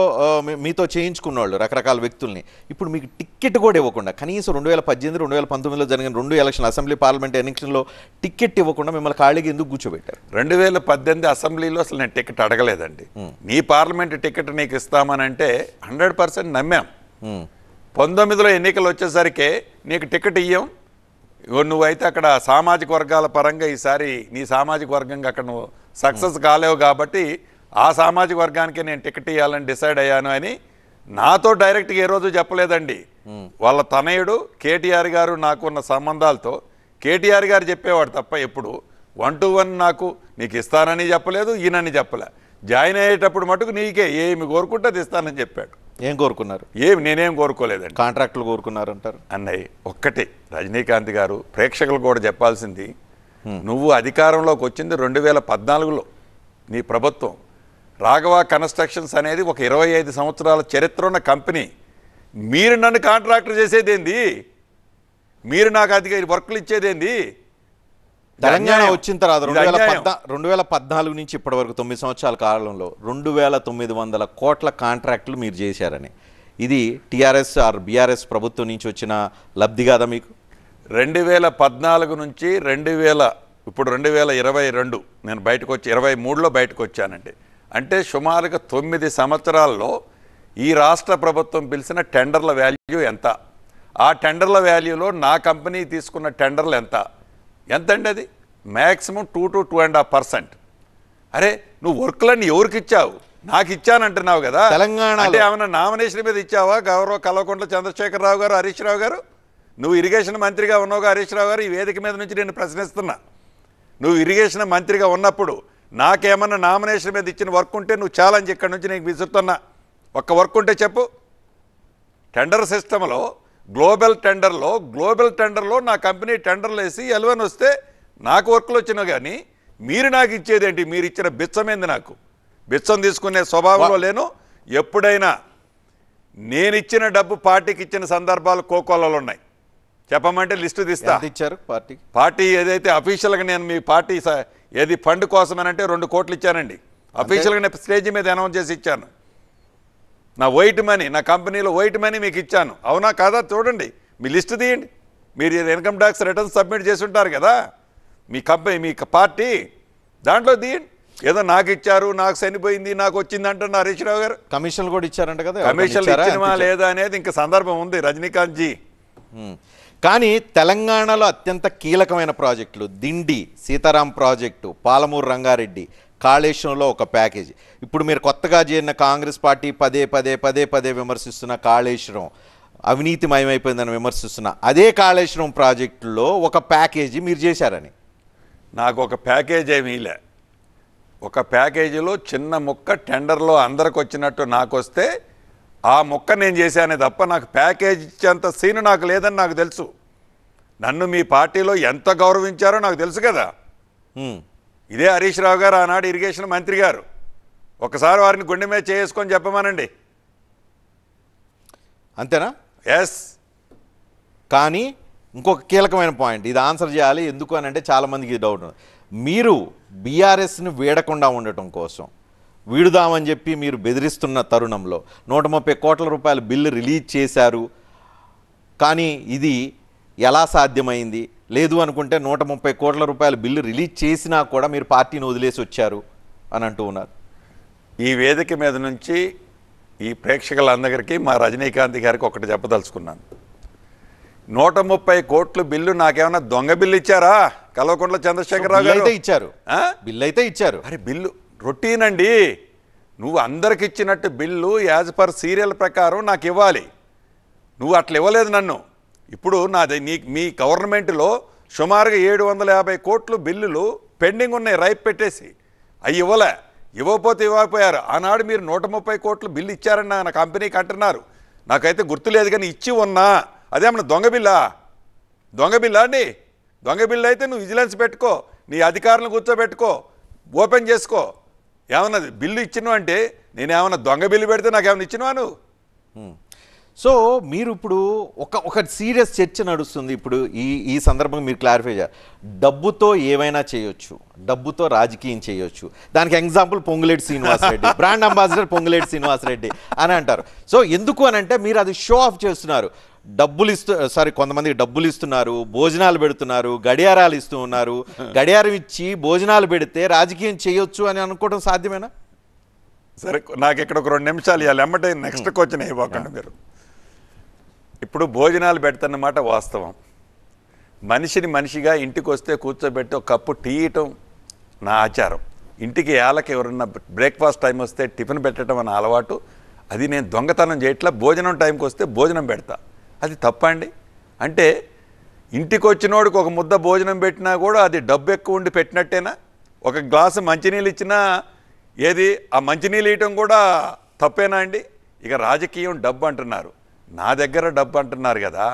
మీతో చేయించుకున్న వాళ్ళు రకరకాల వ్యక్తుల్ని ఇప్పుడు మీకు టిక్కెట్ కూడా ఇవ్వకుండా కనీసం రెండు వేల పద్దెనిమిది రెండు వేల పంతొమ్మిదిలో జరిగిన రెండు ఎలక్షన్ అసెంబ్లీ పార్లమెంట్ ఎన్నికల్లో టిక్కెట్ ఇవ్వకుండా మిమ్మల్ని ఖాళీగా ఎందుకు కూర్చోబెట్టారు రెండు వేల
పద్దెనిమిది అసెంబ్లీలో అసలు నేను టికెట్ అడగలేదండి నీ hmm. పార్లమెంట్ టికెట్ నీకు ఇస్తామనంటే హండ్రెడ్ పర్సెంట్ నమ్మాం hmm. పంతొమ్మిదిలో ఎన్నికలు వచ్చేసరికి నీకు టికెట్ ఇయ్యం నువ్వైతే అక్కడ సామాజిక వర్గాల పరంగా ఈసారి నీ సామాజిక వర్గంగా అక్కడ నువ్వు సక్సెస్ కాలేవు కాబట్టి ఆ సామాజిక వర్గానికి నేను టికెట్ ఇవ్వాలని డిసైడ్ అయ్యాను అని నాతో డైరెక్ట్గా ఏ రోజు చెప్పలేదండి వాళ్ళ తనయుడు కేటీఆర్ గారు నాకున్న సంబంధాలతో కేటీఆర్ గారు చెప్పేవాడు తప్ప ఎప్పుడు వన్ టు వన్ నాకు నీకు ఇస్తానని చెప్పలేదు ఈయనని చెప్పలే జాయిన్ అయ్యేటప్పుడు మటుకు నీకే ఏమి కోరుకుంటే అది ఇస్తానని చెప్పాడు ఏం కోరుకున్నారు ఏమి నేనేం కోరుకోలేదండి కాంట్రాక్టులు కోరుకున్నారు అంటారు అన్నయ్య ఒక్కటే రజనీకాంత్ గారు ప్రేక్షకులు కూడా చెప్పాల్సింది నువ్వు అధికారంలోకి వచ్చింది రెండు వేల పద్నాలుగులో నీ ప్రభుత్వం రాఘవ కన్స్ట్రక్షన్స్ అనేది ఒక ఇరవై ఐదు సంవత్సరాల చరిత్ర ఉన్న కంపెనీ మీరు నన్ను కాంట్రాక్టర్ చేసేదేంది మీరు నాకు అధిక వర్కులు ఇచ్చేదేంది
తెలంగాణ వచ్చిన తర్వాత రెండు వేల పద్నా రెండు వేల పద్నాలుగు నుంచి ఇప్పటి వరకు తొమ్మిది సంవత్సరాల కాలంలో రెండు వేల తొమ్మిది వందల కోట్ల కాంట్రాక్టులు మీరు చేశారని ఇది టీఆర్ఎస్ ఆర్ బీఆర్ఎస్ ప్రభుత్వం నుంచి వచ్చిన లబ్ధి కాదా మీకు రెండు వేల పద్నాలుగు నుంచి రెండు వేల ఇప్పుడు రెండు వేల ఇరవై రెండు నేను బయటకు వచ్చి
ఇరవై మూడులో బయటకు వచ్చానండి అంటే సుమారుగా తొమ్మిది సంవత్సరాల్లో ఈ రాష్ట్ర ప్రభుత్వం పిలిచిన టెండర్ల వాల్యూ ఎంత ఆ టెండర్ల వాల్యూలో నా కంపెనీ తీసుకున్న టెండర్లు ఎంత ఎంతండి అది maximum two to two and half percent అరే నువ్వు వర్క్లన్నీ ఎవరికి ఇచ్చావు నాకు ఇచ్చానంటున్నావు కదా తెలంగాణ అంటే ఏమైనా నామినేషన్ మీద ఇచ్చావా గౌరవ కల్వకుంట్ల రావు గారు హరీష్ రావు గారు నువ్వు ఇరిగేషన్ మంత్రిగా ఉన్నావుగా హరీష్ రావు గారు ఈ వేదిక మీద నుంచి నేను ప్రశ్నిస్తున్నా నువ్వు ఇరిగేషన్ మంత్రిగా ఉన్నప్పుడు నాకేమన్నా నామినేషన్ మీద ఇచ్చిన వర్క్ ఉంటే నువ్వు ఛాలెంజ్ ఇక్కడ నుంచి నీకు విసురుతున్నా ఒక్క వర్క్ ఉంటే చెప్పు టెండర్ సిస్టంలో గ్లోబల్ టెండర్లో గ్లోబల్ టెండర్లో నా కంపెనీ టెండర్లు వేసి ఎలవన్ వస్తే నాకు వర్క్లు వచ్చిన కానీ మీరు నాకు ఇచ్చేదేంటి మీరు ఇచ్చిన బిచ్చమేంది నాకు బిచ్చం తీసుకునే స్వభావంలో లేను ఎప్పుడైనా నేను ఇచ్చిన డబ్బు పార్టీకి ఇచ్చిన సందర్భాలు కోకోలలో ఉన్నాయి చెప్పమంటే లిస్టు తీస్తా
ఇచ్చారు పార్టీ
పార్టీ ఏదైతే అఫీషియల్గా నేను మీ పార్టీ ఏది ఫండ్ కోసమనంటే రెండు కోట్లు ఇచ్చానండి అఫీషియల్గా స్టేజ్ మీద అనౌన్స్ చేసి ఇచ్చాను నా వైట్ మనీ నా కంపెనీలో వైట్ మనీ మీకు ఇచ్చాను అవునా కాదా చూడండి మీ లిస్ట్ తీయండి మీరు ఇన్కమ్ ట్యాక్స్ రిటర్న్స్ సబ్మిట్ చేసి ఉంటారు కదా మీ కంపెనీ మీ పార్టీ దాంట్లో తీయండి ఏదో నాకు ఇచ్చారు నాకు చనిపోయింది నాకు వచ్చింది హరీష్ రావు గారు
కమిషన్లు కూడా ఇచ్చారంట కదా కమిషన్లు ఇచ్చినమా లేదా అనేది ఇంకా సందర్భం ఉంది రజనీకాంత్ జీ కానీ తెలంగాణలో అత్యంత కీలకమైన ప్రాజెక్టులు దిండి సీతారాం ప్రాజెక్టు పాలమూరు రంగారెడ్డి కాళేశ్వరంలో ఒక ప్యాకేజ్ ఇప్పుడు మీరు కొత్తగా చేరిన కాంగ్రెస్ పార్టీ పదే పదే పదే పదే విమర్శిస్తున్న కాళేశ్వరం అవినీతిమయమైపోయిందని విమర్శిస్తున్న అదే కాళేశ్వరం ప్రాజెక్టులో ఒక ప్యాకేజీ మీరు చేశారని నాకు ఒక ప్యాకేజ్ ఏమీలే
ఒక ప్యాకేజీలో చిన్న ముక్క టెండర్లో అందరికి వచ్చినట్టు నాకు వస్తే ఆ ముక్క నేను చేశానే తప్ప నాకు ప్యాకేజ్ ఇచ్చేంత సీను నాకు లేదని నాకు తెలుసు నన్ను మీ పార్టీలో ఎంత గౌరవించారో నాకు తెలుసు కదా ఇదే హరీష్ రావు గారు ఆనాడు ఇరిగేషన్ మంత్రి గారు ఒకసారి వారిని గుండె మీద చేసుకొని చెప్పమనండి
అంతేనా ఎస్ కానీ ఇంకొక కీలకమైన పాయింట్ ఇది ఆన్సర్ చేయాలి ఎందుకు అని అంటే చాలామందికి డౌట్ మీరు బీఆర్ఎస్ని వీడకుండా ఉండటం కోసం వీడుదామని చెప్పి మీరు బెదిరిస్తున్న తరుణంలో నూట ముప్పై కోట్ల రూపాయల బిల్లు రిలీజ్ చేశారు కానీ ఇది ఎలా సాధ్యమైంది లేదు అనుకుంటే నూట ముప్పై కోట్ల రూపాయల బిల్లు రిలీజ్ చేసినా కూడా మీరు పార్టీని వదిలేసి వచ్చారు అని అంటూ ఉన్నారు ఈ వేదిక మీద నుంచి ఈ ప్రేక్షకులందరికీ
మా రజనీకాంత్ గారికి ఒకటి చెప్పదలుచుకున్నాను నూట ముప్పై కోట్లు బిల్లు నాకేమైనా దొంగ బిల్లు ఇచ్చారా కల్వకుంట్ల చంద్రశేఖరరావు గారు అయితే ఇచ్చారు బిల్లు అయితే ఇచ్చారు అరే బిల్లు రొటీన్ అండి నువ్వు అందరికి ఇచ్చినట్టు బిల్లు యాజ్ పర్ సీరియల్ ప్రకారం నాకు ఇవ్వాలి నువ్వు అట్లా ఇవ్వలేదు నన్ను ఇప్పుడు నాది నీ మీ గవర్నమెంట్లో సుమారుగా ఏడు వందల యాభై కోట్లు బిల్లులు పెండింగ్ ఉన్నాయి రైప్ పెట్టేసి అవి ఇవ్వలే ఇవ్వకపోతే ఇవ్వకపోయారు ఆనాడు మీరు నూట ముప్పై కోట్లు బిల్లు ఇచ్చారని నా కంపెనీకి అంటున్నారు నాకైతే గుర్తులేదు కానీ ఇచ్చి ఉన్నా అదేమన్నా దొంగ బిల్లా దొంగ బిల్లా అండి దొంగ బిల్లు అయితే నువ్వు విజిలెన్స్ పెట్టుకో నీ అధికారులను కూర్చోబెట్టుకో ఓపెన్ చేసుకో
ఏమన్నా బిల్లు అంటే
నేనేమన్నా దొంగ బిల్లు పెడితే నాకేమన్నా ఇచ్చినవా నువ్వు
సో మీరు ఇప్పుడు ఒక ఒక సీరియస్ చర్చ నడుస్తుంది ఇప్పుడు ఈ ఈ సందర్భంగా మీరు క్లారిఫై చేయాలి డబ్బుతో ఏమైనా చేయొచ్చు డబ్బుతో రాజకీయం చేయొచ్చు దానికి example Ponguleti Srinivasa Reddy brand [LAUGHS] ambassador Ponguleti Srinivasa Reddy అని అంటారు సో ఎందుకు అని అంటే మీరు అది షో ఆఫ్ చేస్తున్నారు డబ్బులు ఇస్తు సారీ కొంతమందికి డబ్బులు ఇస్తున్నారు భోజనాలు పెడుతున్నారు గడియారాలు ఇస్తూ ఉన్నారు గడియారం ఇచ్చి భోజనాలు పెడితే రాజకీయం చేయొచ్చు అని అనుకోవడం సాధ్యమేనా సరే నాకు ఇక్కడ ఒక రెండు నిమిషాలు ఇవ్వాలి అమ్మటే నెక్స్ట్ క్వశ్చన్
ఇవ్వకండి మీరు ఇప్పుడు భోజనాలు పెడతన్నమాట వాస్తవం మనిషిని మనిషిగా ఇంటికి వస్తే కూర్చోబెట్టి ఒక కప్పు టీ ఇయటం నా ఆచారం ఇంటికి ఏళ్ళకి ఎవరన్నా బ్రేక్ఫాస్ట్ టైం వస్తే టిఫిన్ పెట్టడం అన్న అలవాటు అది నేను దొంగతనం చేయట్లా భోజనం టైంకి వస్తే భోజనం పెడతా అది తప్పండి అంటే ఇంటికి వచ్చినోడికి ఒక ముద్ద భోజనం పెట్టినా కూడా అది డబ్బు ఎక్కువ ఉండి పెట్టినట్టేనా ఒక గ్లాసు మంచినీళ్ళు ఇచ్చినా ఏది ఆ మంచినీళ్ళు ఇవ్వటం కూడా తప్పేనా అండి ఇక రాజకీయం డబ్బు అంటున్నారు నా దగ్గర డబ్బు అంటున్నారు కదా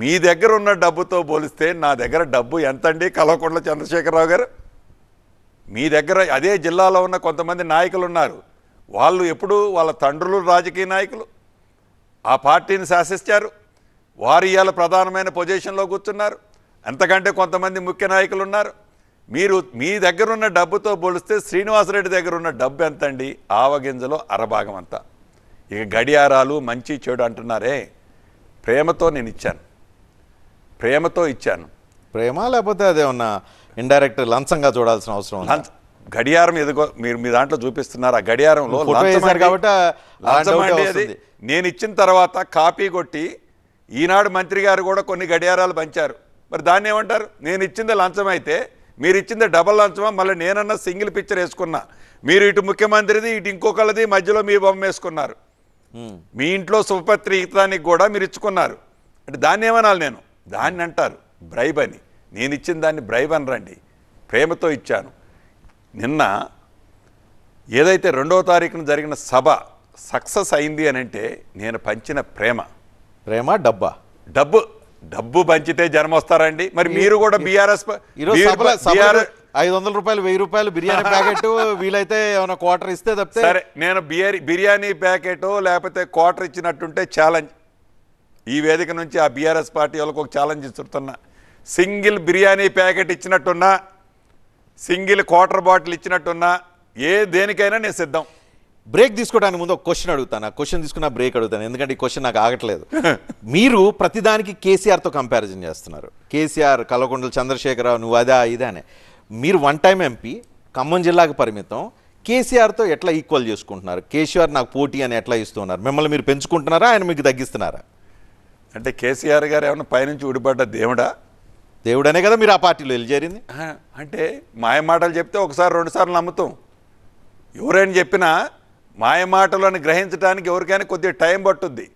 మీ దగ్గర ఉన్న డబ్బుతో పోలిస్తే నా దగ్గర డబ్బు ఎంతండి కలవకుంట్ల చంద్రశేఖరరావు గారు మీ దగ్గర అదే జిల్లాలో ఉన్న కొంతమంది నాయకులు ఉన్నారు వాళ్ళు ఎప్పుడు వాళ్ళ తండ్రులు రాజకీయ నాయకులు ఆ పార్టీని శాసిస్తారు వారు ఇవాళ ప్రధానమైన పొజిషన్లో కూర్చున్నారు ఎంతకంటే కొంతమంది ముఖ్య నాయకులు ఉన్నారు మీరు మీ దగ్గరున్న డబ్బుతో పోలిస్తే శ్రీనివాసరెడ్డి దగ్గర ఉన్న డబ్బు ఎంతండి ఆవగింజలో అరభాగం అంతా ఇక గడియారాలు మంచి చెడు అంటున్నారే ప్రేమతో నేను ఇచ్చాను ప్రేమతో
ఇచ్చాను ప్రేమ లేకపోతే అదేమన్నా ఇండైరెక్ట్ లంచంగా చూడాల్సిన అవసరం గడియారం ఎదుగు మీరు మీ దాంట్లో చూపిస్తున్నారు ఆ గడియారంలో కాబట్టి
నేను ఇచ్చిన తర్వాత కాపీ కొట్టి ఈనాడు మంత్రి గారు కూడా కొన్ని గడియారాలు పంచారు మరి దాన్ని ఏమంటారు నేను ఇచ్చింది లంచం అయితే మీరు ఇచ్చింది డబల్ లంచమా మళ్ళీ నేనన్నా సింగిల్ పిక్చర్ వేసుకున్నా మీరు ఇటు ముఖ్యమంత్రిది ఇటు ఇంకొకళ్ళది మధ్యలో మీ బొమ్మ వేసుకున్నారు Hmm. మీ ఇంట్లో శుభపత్రికానికి కూడా మీరు ఇచ్చుకున్నారు అంటే దాన్ని ఏమనాలి నేను దాన్ని అంటారు బ్రైబ్ అని నేను ఇచ్చిన దాన్ని బ్రైబ్ అని రండి ప్రేమతో ఇచ్చాను నిన్న ఏదైతే రెండవ తారీఖున జరిగిన సభ సక్సెస్ అయింది అని అంటే నేను పంచిన ప్రేమ ప్రేమ డబ్బా డబ్బు డబ్బు పంచితే జనం వస్తారండి మరి మీరు కూడా బీఆర్ఎస్ ఐదు వందల రూపాయలు వెయ్యి రూపాయలు బిర్యానీ ప్యాకెట్ వీలైతే ఏమైనా క్వార్టర్ ఇస్తే తప్పితే సరే నేను బిర్యానీ బిర్యానీ ప్యాకెట్ లేకపోతే క్వార్టర్ ఇచ్చినట్టుంటే ఛాలెంజ్ ఈ వేదిక నుంచి ఆ బీఆర్ఎస్ పార్టీ వాళ్ళకు ఒక ఛాలెంజ్ ఇస్తున్నా సింగిల్ బిర్యానీ ప్యాకెట్ ఇచ్చినట్టున్నా సింగిల్ క్వార్టర్ బాటిల్ ఇచ్చినట్టున్నా
ఏ దేనికైనా నేను సిద్ధం బ్రేక్ తీసుకోవడానికి ముందు ఒక క్వశ్చన్ అడుగుతాను ఆ క్వశ్చన్ తీసుకున్న బ్రేక్ అడుగుతాను ఎందుకంటే ఈ క్వశ్చన్ నాకు ఆగట్లేదు [LAUGHS] మీరు ప్రతిదానికి కేసీఆర్తో కంపారిజన్ చేస్తున్నారు కేసీఆర్ కల్వకొండలు చంద్రశేఖరరావు నువ్వు అదా ఇదే మీరు వన్ టైం ఎంపీ ఖమ్మం జిల్లాకు పరిమితం కేసీఆర్తో ఎట్లా ఈక్వల్ చేసుకుంటున్నారు కేసీఆర్ నాకు పోటీ అని ఎట్లా ఇస్తున్నారు మిమ్మల్ని మీరు పెంచుకుంటున్నారా ఆయన మీకు తగ్గిస్తున్నారా అంటే కేసీఆర్ గారు ఏమైనా పైనుంచి ఊడిపడ్డ దేవుడా
దేవుడనే కదా మీరు ఆ పార్టీలో వెళ్ళి చేరింది అంటే మాయమాటలు చెప్తే ఒకసారి రెండుసార్లు నమ్ముతాం ఎవరైనా చెప్పినా మాయమాటలను గ్రహించడానికి ఎవరికైనా కొద్దిగా టైం పట్టుద్ది